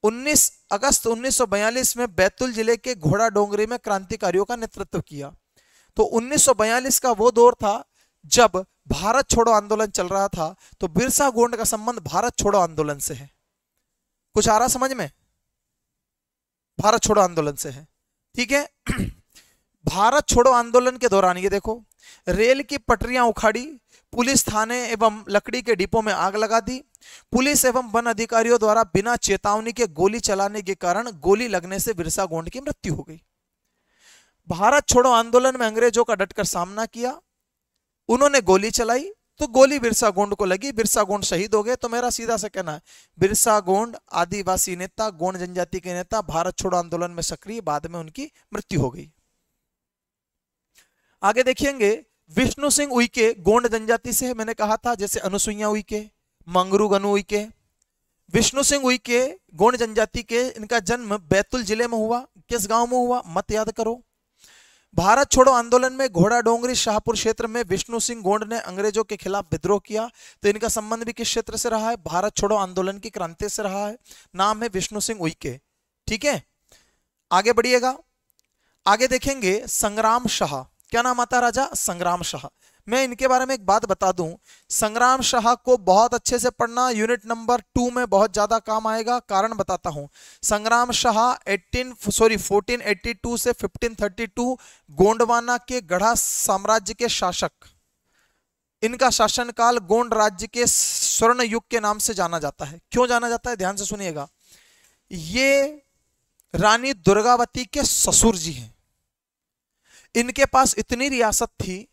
19 अगस्त 1942 में बैतूल जिले के घोड़ा डोंगरी में क्रांतिकारियों का नेतृत्व किया तो 1942 का वो दौर था जब भारत छोड़ो आंदोलन चल रहा था तो बिरसा गोंड का संबंध भारत छोड़ो आंदोलन से है कुछ आ रहा समझ में भारत छोड़ो आंदोलन से है ठीक है भारत छोड़ो आंदोलन के दौरान ये देखो रेल की पटरियां उखाड़ी पुलिस थाने एवं लकड़ी के डिपो में आग लगा दी पुलिस एवं वन अधिकारियों द्वारा बिना चेतावनी के गोली चलाने के कारण गोली लगने से बिरसा गोंड की मृत्यु हो गई भारत छोड़ो आंदोलन में अंग्रेजों का डटकर सामना किया उन्होंने गोली चलाई तो गोली बिरसा गोंड को लगी बिरसा गोंड शहीद हो गए तो मेरा सीधा सा कहना है बिरसा गोंड आदिवासी नेता गोंड जनजाति के नेता भारत छोड़ो आंदोलन में सक्रिय बाद में उनकी मृत्यु हो गई आगे देखेंगे विष्णु सिंह उइके गोंड जनजाति से मैंने कहा था जैसे अनुसुईया उइके मंगरू गनु उइके विष्णु सिंह उइके गोंड जनजाति के इनका जन्म बैतुल जिले में हुआ किस गांव में हुआ मत याद करो भारत छोड़ो आंदोलन में घोड़ा डोंगरी शाहपुर क्षेत्र में विष्णु सिंह गोंड ने अंग्रेजों के खिलाफ विद्रोह किया तो इनका संबंध भी किस क्षेत्र से रहा है भारत छोड़ो आंदोलन की क्रांति से रहा है नाम है विष्णु सिंह उइके ठीक है आगे बढ़िएगा आगे देखेंगे संग्राम शाह क्या नाम आता राजा संग्राम शाह मैं इनके बारे में एक बात बता दूं संग्राम शाह को बहुत अच्छे से पढ़ना यूनिट नंबर टू में बहुत ज़्यादा काम आएगा कारण बताता हूं संग्राम शाह 18 सॉरी 1482 से 1532 गोंडवाना के गढ़ा साम्राज्य के शासक इनका शासनकाल गोंड राज्य के स्वर्ण युग के नाम से जाना जाता है क्यों जाना जाता है ध्यान से सुनिएगा ये रानी दुर्गावती के ससुर जी हैं इनके पास इतनी रियासत थी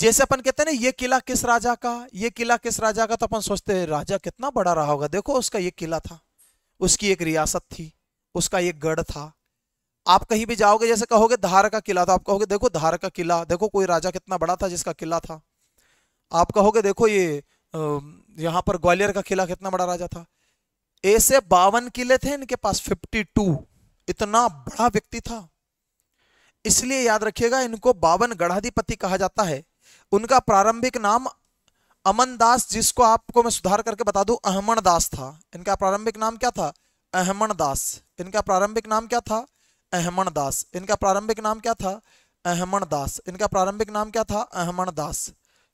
जैसे अपन कहते हैं ना ये किला किस राजा का ये किला किस राजा का तो अपन सोचते हैं राजा कितना बड़ा रहा होगा देखो उसका ये किला था उसकी एक रियासत थी उसका एक गढ़ था आप कहीं भी जाओगे जैसे कहोगे धार का किला था तो आप कहोगे देखो धार का किला देखो कोई राजा कितना बड़ा था जिसका किला था आप कहोगे देखो ये यहाँ पर ग्वालियर का किला कितना बड़ा राजा था ऐसे बावन किले थे इनके पास फिफ्टी टू इतना बड़ा व्यक्ति था इसलिए याद रखिएगा इनको बावन गढ़ाधिपति कहा जाता है उनका प्रारंभिक नाम अमन दास जिसको आपको मैं सुधार करके बता दूं अहमन दास था इनका प्रारंभिक नाम क्या था अहमन दास इनका प्रारंभिक नाम क्या था अहमन दास इनका प्रारंभिक नाम क्या था अहमन दास इनका प्रारंभिक नाम क्या था अहमन दास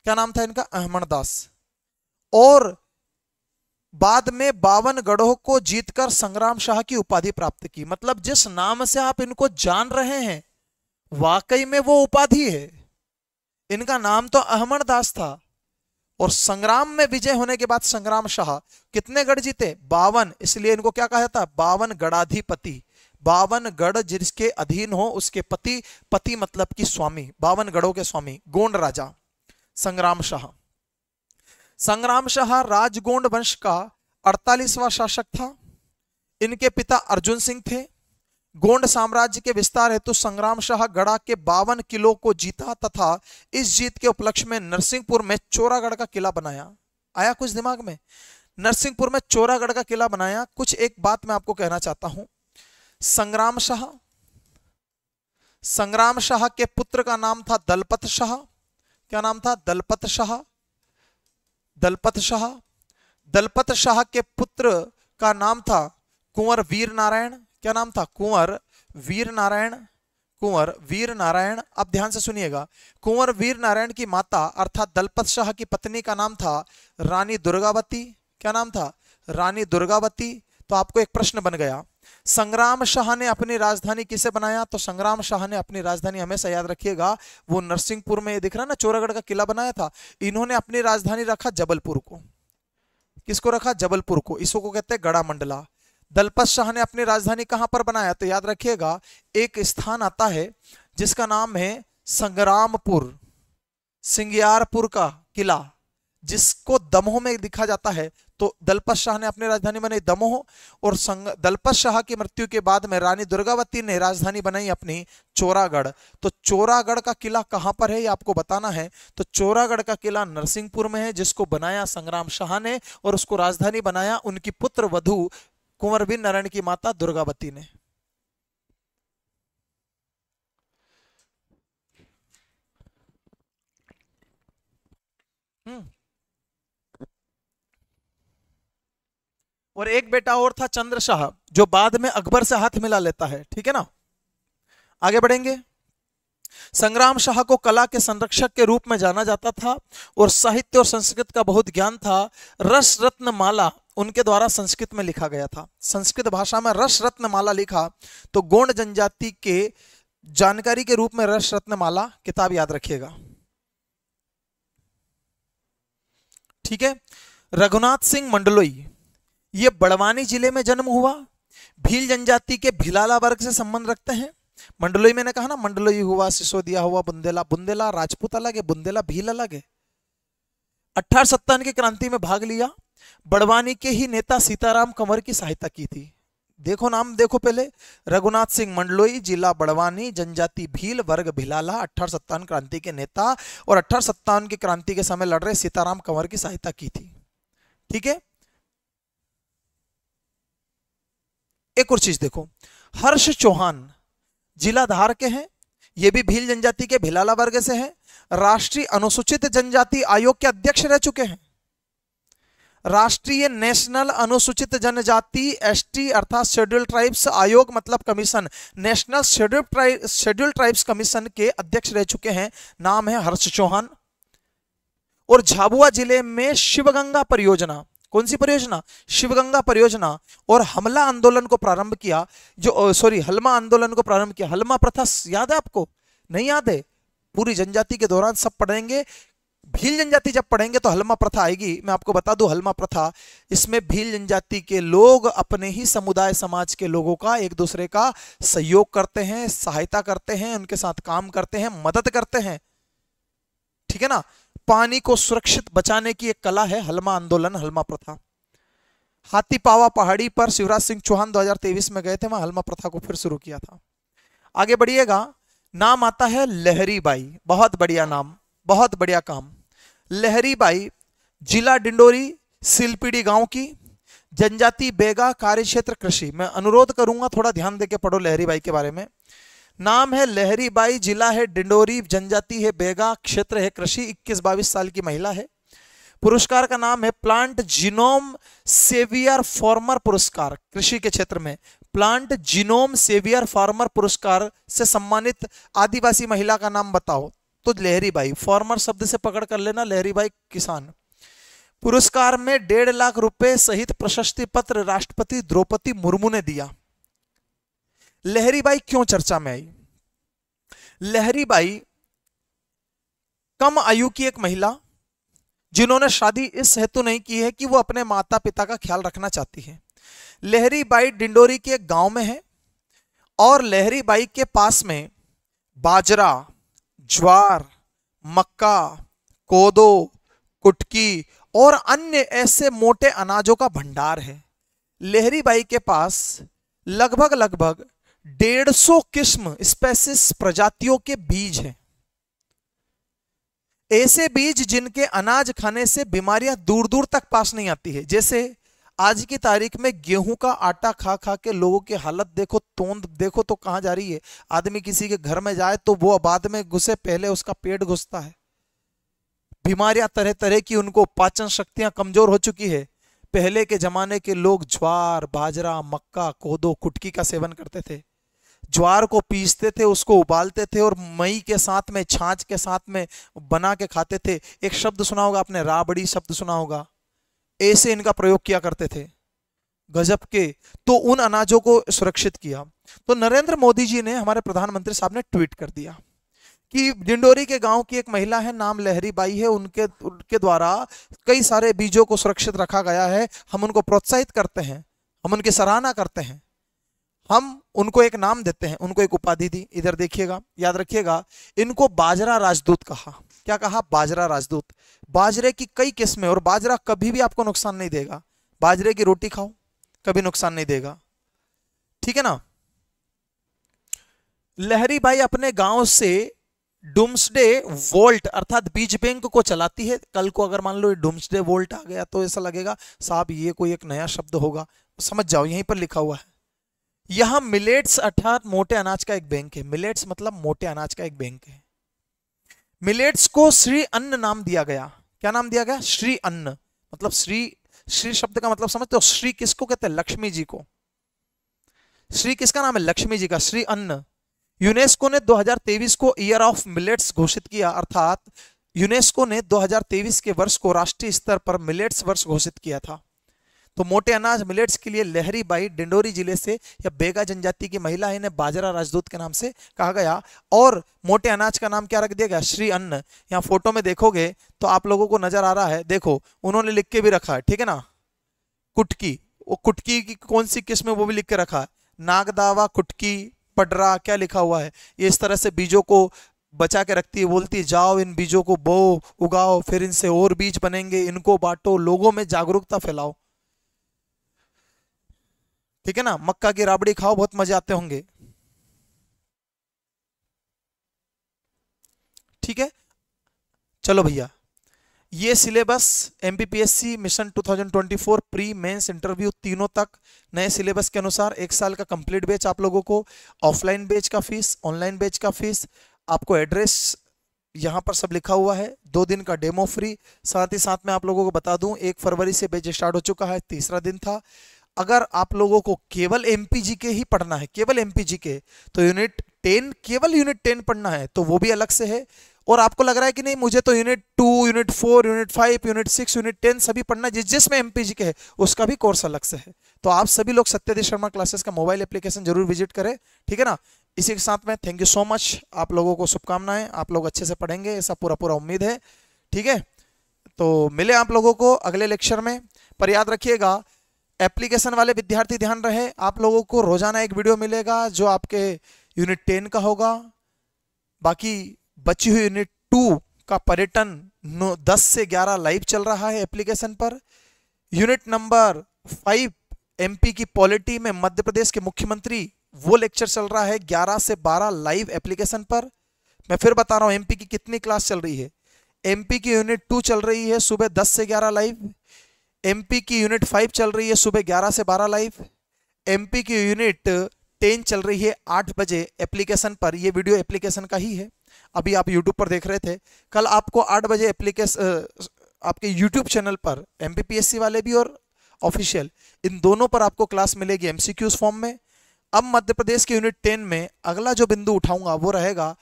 क्या नाम था इनका अहमन दास और बाद में बावन गढ़ों को जीतकर संग्राम शाह की उपाधि प्राप्त की मतलब जिस नाम से आप इनको जान रहे हैं वाकई में वो उपाधि है इनका नाम तो अहमदास दास था और संग्राम में विजय होने के बाद संग्राम शाह कितने गढ़ जीते बावन इसलिए इनको क्या कहा जाता है बावन गढ़ाधिपति बावन गढ़ जिसके अधीन हो उसके पति पति मतलब की स्वामी बावन गढ़ों के स्वामी गोंड राजा संग्राम शाह संग्राम शाह राजगोंड वंश का अड़तालीसवां शासक था इनके पिता अर्जुन सिंह थे गोंड साम्राज्य के विस्तार हेतु संग्राम शाह गढ़ा के बावन किलो को जीता तथा इस जीत के उपलक्ष्य में नरसिंहपुर में चोरागढ़ का किला बनाया आया कुछ दिमाग में नरसिंहपुर में चोरागढ़ का किला बनाया कुछ एक बात मैं आपको कहना चाहता हूं संग्राम शाह संग्राम शाह के पुत्र का नाम था दलपत शाह क्या नाम था दलपत शाह दलपत शाह दलपत शाह के पुत्र का नाम था कुंवर वीर नारायण क्या नाम था कुंवर वीर नारायण कुंवर वीर नारायण अब ध्यान से सुनिएगा कुंवर वीर नारायण की माता अर्थात दलपत शाह की पत्नी का नाम था रानी दुर्गावती क्या नाम था रानी दुर्गावती तो आपको एक प्रश्न बन गया संग्राम शाह ने अपनी राजधानी किसे बनाया तो संग्राम शाह ने अपनी राजधानी हमेशा याद रखिएगा वो नरसिंहपुर में दिख रहा ना चोरागढ़ का किला बनाया था इन्होंने अपनी राजधानी रखा जबलपुर को किसको रखा जबलपुर को इसको कहते हैं गड़ा मंडला दलपत शाह ने अपनी राजधानी कहां पर बनाया तो याद रखिएगा एक स्थान आता है जिसका नाम है संग्रामपुर सिंगियारपुर का किला जिसको दमोह में दिखा जाता है तो दलपत शाह ने अपनी राजधानी बनाई दमोह और संग दलपत शाह की मृत्यु के बाद में रानी दुर्गावती ने राजधानी बनाई अपनी चोरागढ़ तो चोरागढ़ का किला कहां पर है ये आपको बताना है तो चोरागढ़ का किला नरसिंहपुर में है जिसको बनाया संग्राम शाह ने और उसको राजधानी बनाया उनकी पुत्र वधु कुंवर भी नारायण की माता दुर्गावती ने हम्म। और एक बेटा और था चंद्रशाह जो बाद में अकबर से हाथ मिला लेता है ठीक है ना आगे बढ़ेंगे संग्राम शाह को कला के संरक्षक के रूप में जाना जाता था और साहित्य और संस्कृत का बहुत ज्ञान था रस रत्न माला उनके द्वारा संस्कृत में लिखा गया था संस्कृत भाषा में रस रत्नमाला लिखा तो गोंड जनजाति के जानकारी के रूप में रस रत्नमाला किताब याद रखिएगा ठीक है रघुनाथ सिंह मंडलोई ये बड़वानी जिले में जन्म हुआ भील जनजाति के भिलाला वर्ग से संबंध रखते हैं मंडलोई मैंने कहा ना मंडलोई हुआ सिसोदिया हुआ बुंदेला बुंदेला राजपूत अलग है बुंदेला भील अलग है अठारह सत्तावन की क्रांति में भाग लिया बड़वानी के ही नेता सीताराम कंवर की सहायता की थी देखो नाम देखो पहले रघुनाथ सिंह मंडलोई जिला बड़वानी जनजाति भील वर्ग भिलाला अठारह सत्तावन क्रांति के नेता और अठारह सत्तावन की क्रांति के समय लड़ रहे सीताराम कंवर की सहायता की थी ठीक है एक और चीज देखो हर्ष चौहान जिला धार के हैं ये भी भील जनजाति के भिलाला वर्ग से हैं राष्ट्रीय अनुसूचित जनजाति आयोग के अध्यक्ष रह चुके हैं राष्ट्रीय नेशनल अनुसूचित जनजाति एसटी अर्थात शेड्यूल ट्राइब्स आयोग मतलब commission national schedule tribe schedule tribes commission के अध्यक्ष रह चुके हैं नाम है हर्ष चौहान और झाबुआ जिले में शिवगंगा परियोजना कौन सी परियोजना शिवगंगा परियोजना और हमला आंदोलन को प्रारंभ किया जो सॉरी हलमा आंदोलन को प्रारंभ किया हलमा प्रथा याद है आपको नहीं याद है पूरी जनजाति के दौरान सब पढ़ेंगे भील जनजाति जब पढ़ेंगे तो हलमा प्रथा आएगी मैं आपको बता दूं हलमा प्रथा इसमें भील जनजाति के लोग अपने ही समुदाय समाज के लोगों का एक दूसरे का सहयोग करते हैं सहायता करते हैं उनके साथ काम करते हैं मदद करते हैं ठीक है ना पानी को सुरक्षित बचाने की एक कला है हलमा आंदोलन हलमा प्रथा हाथी पावा पहाड़ी पर शिवराज सिंह चौहान 2023 में गए थे वहां हलमा प्रथा को फिर शुरू किया था आगे बढ़िएगा नाम आता है लहरी बाई बहुत बढ़िया नाम बहुत बढ़िया काम लहरी बाई जिला डिंडोरी सिलपीड़ी गांव की जनजाति बेगा कार्य क्षेत्र कृषि मैं अनुरोध करूंगा थोड़ा ध्यान देके पढ़ो लहरी बाई के बारे में नाम है लहरी बाई जिला है डिंडोरी जनजाति है बेगा क्षेत्र है कृषि इक्कीस बाईस साल की महिला है पुरस्कार का नाम है प्लांट जिनोम सेवियर फार्मर पुरस्कार कृषि के क्षेत्र में प्लांट जिनोम सेवियर फार्मर पुरस्कार से सम्मानित आदिवासी महिला का नाम बताओ तो लहरी भाई फॉर्मर शब्द से पकड़ कर लेना लहरी भाई किसान पुरस्कार में डेढ़ लाख रुपए सहित प्रशस्ति पत्र राष्ट्रपति द्रौपदी मुर्मू ने दिया लहरी बाई क्यों चर्चा में आई लहरी बाई कम आयु की एक महिला जिन्होंने शादी इस हेतु नहीं की है कि वो अपने माता पिता का ख्याल रखना चाहती है लहरी बाई डिंडोरी के एक गांव में है और लहरी बाई के पास में बाजरा ज्वार मक्का कोदो कुटकी और अन्य ऐसे मोटे अनाजों का भंडार है लेहरी बाई के पास लगभग लगभग डेढ़ सौ किस्म स्पेसिस प्रजातियों के बीज हैं ऐसे बीज जिनके अनाज खाने से बीमारियां दूर दूर तक पास नहीं आती है जैसे आज की तारीख में गेहूं का आटा खा खा के लोगों की हालत देखो तोंद देखो तो कहां जा रही है आदमी किसी के घर में जाए तो वो बाद में घुसे पहले उसका पेट घुसता है बीमारियां तरह तरह की उनको पाचन शक्तियां कमजोर हो चुकी है पहले के जमाने के लोग ज्वार बाजरा मक्का कोदो कुटकी का सेवन करते थे ज्वार को पीसते थे उसको उबालते थे और मई के साथ में छाछ के साथ में बना के खाते थे एक शब्द सुना होगा आपने राबड़ी शब्द सुना होगा ऐसे इनका प्रयोग किया करते थे गजब के तो उन अनाजों को सुरक्षित किया तो नरेंद्र मोदी जी ने हमारे प्रधानमंत्री साहब ने ट्वीट कर दिया कि डिंडोरी के गांव की एक महिला है नाम लहरी बाई है उनके उनके द्वारा कई सारे बीजों को सुरक्षित रखा गया है हम उनको प्रोत्साहित करते हैं हम उनकी सराहना करते हैं हम उनको एक नाम देते हैं उनको एक उपाधि दी इधर देखिएगा याद रखिएगा इनको बाजरा राजदूत कहा क्या कहा बाजरा राजदूत बाजरे की कई किस्में और बाजरा कभी भी आपको नुकसान नहीं देगा बाजरे की रोटी खाओ कभी नुकसान नहीं देगा ठीक है ना लहरी भाई अपने गांव से डुम्सडे वोल्ट अर्थात बीज बैंक को चलाती है कल को अगर मान लो डुम्सडे वोल्ट आ गया तो ऐसा लगेगा साहब ये कोई एक नया शब्द होगा समझ जाओ यहीं पर लिखा हुआ है यहां मिलेट्स अर्थात मोटे अनाज का एक बैंक है मिलेट्स मतलब मोटे अनाज का एक बैंक है मिलेट्स को श्री अन्न नाम दिया गया क्या नाम दिया गया श्री अन्न मतलब श्री श्री शब्द का मतलब समझते हो श्री किसको कहते हैं लक्ष्मी जी को श्री किसका नाम है लक्ष्मी जी का श्री अन्न यूनेस्को ने 2023 को ईयर ऑफ मिलेट्स घोषित किया अर्थात यूनेस्को ने 2023 के वर्ष को राष्ट्रीय स्तर पर मिलेट्स वर्ष घोषित किया था तो मोटे अनाज मिलेट्स के लिए लहरी बाई डिंडोरी जिले से या बेगा जनजाति की महिला है इन्हें बाजरा राजदूत के नाम से कहा गया और मोटे अनाज का नाम क्या रख दिया गया श्री अन्न यहाँ फोटो में देखोगे तो आप लोगों को नजर आ रहा है देखो उन्होंने लिख के भी रखा है ठीक है ना कुटकी वो कुटकी की कौन सी किस्म है वो भी लिख के रखा है नागदावा कुटकी पडरा क्या लिखा हुआ है ये इस तरह से बीजों को बचा के रखती है बोलती है जाओ इन बीजों को बो उगाओ फिर इनसे और बीज बनेंगे इनको बांटो लोगों में जागरूकता फैलाओ ठीक है ना मक्का की राबड़ी खाओ बहुत मजे आते होंगे ठीक है चलो भैया ये syllabus M mission 2024 pre mains interview तीनों तक नए सिलेबस के अनुसार एक साल का कंप्लीट बेच आप लोगों को ऑफलाइन बेच का फीस ऑनलाइन बेच का फीस आपको एड्रेस यहाँ पर सब लिखा हुआ है दो दिन का डेमो फ्री साथ ही साथ में आप लोगों को बता दूं एक फरवरी से बेच स्टार्ट हो चुका है तीसरा दिन था अगर आप लोगों को केवल एम के ही पढ़ना है केवल एम के तो यूनिट टेन केवल यूनिट टेन पढ़ना है तो वो भी अलग से है और आपको लग रहा है कि नहीं मुझे तो unit two unit four unit five unit six unit ten सभी पढ़ना जिस जिसमें एम के है उसका भी कोर्स अलग से है तो आप सभी लोग सत्यदेव शर्मा क्लासेस का मोबाइल एप्लीकेशन जरूर विजिट करें ठीक है ना इसी के साथ में थैंक यू सो मच आप लोगों को शुभकामनाएं आप लोग अच्छे से पढ़ेंगे ऐसा पूरा पूरा उम्मीद है ठीक है तो मिले आप लोगों को अगले लेक्चर में पर याद रखिएगा एप्लीकेशन वाले विद्यार्थी ध्यान रहे आप लोगों को रोजाना एक वीडियो मिलेगा जो आपके यूनिट टेन का होगा बाकी बची हुई यूनिट टू का पर्यटन नो दस से ग्यारह लाइव चल रहा है एप्लीकेशन पर यूनिट नंबर फाइव एमपी की पॉलिटी में मध्य प्रदेश के मुख्यमंत्री वो लेक्चर चल रहा है ग्यारह से बारह लाइव एप्लीकेशन पर मैं फिर बता रहा हूँ एमपी की कितनी क्लास चल रही है एमपी की यूनिट टू चल रही है सुबह दस से ग्यारह लाइव एमपी की यूनिट फाइव चल रही है सुबह ग्यारह से बारह लाइव एमपी की यूनिट टेन चल रही है आठ बजे एप्लीकेशन पर ये वीडियो एप्लीकेशन का ही है अभी आप यूट्यूब पर देख रहे थे कल आपको आठ बजे एप्लीकेशन आपके यूट्यूब चैनल पर एम वाले भी और ऑफिशियल इन दोनों पर आपको क्लास मिलेगी एम फॉर्म में अब मध्य प्रदेश के यूनिट टेन में अगला जो बिंदु उठाऊंगा वो रहेगा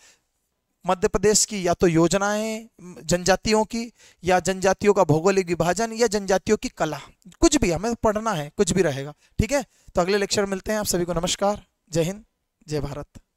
मध्य प्रदेश की या तो योजनाएं जनजातियों की या जनजातियों का भौगोलिक विभाजन या जनजातियों की कला कुछ भी हमें पढ़ना है कुछ भी रहेगा ठीक है तो अगले लेक्चर मिलते हैं आप सभी को नमस्कार जय हिंद जय भारत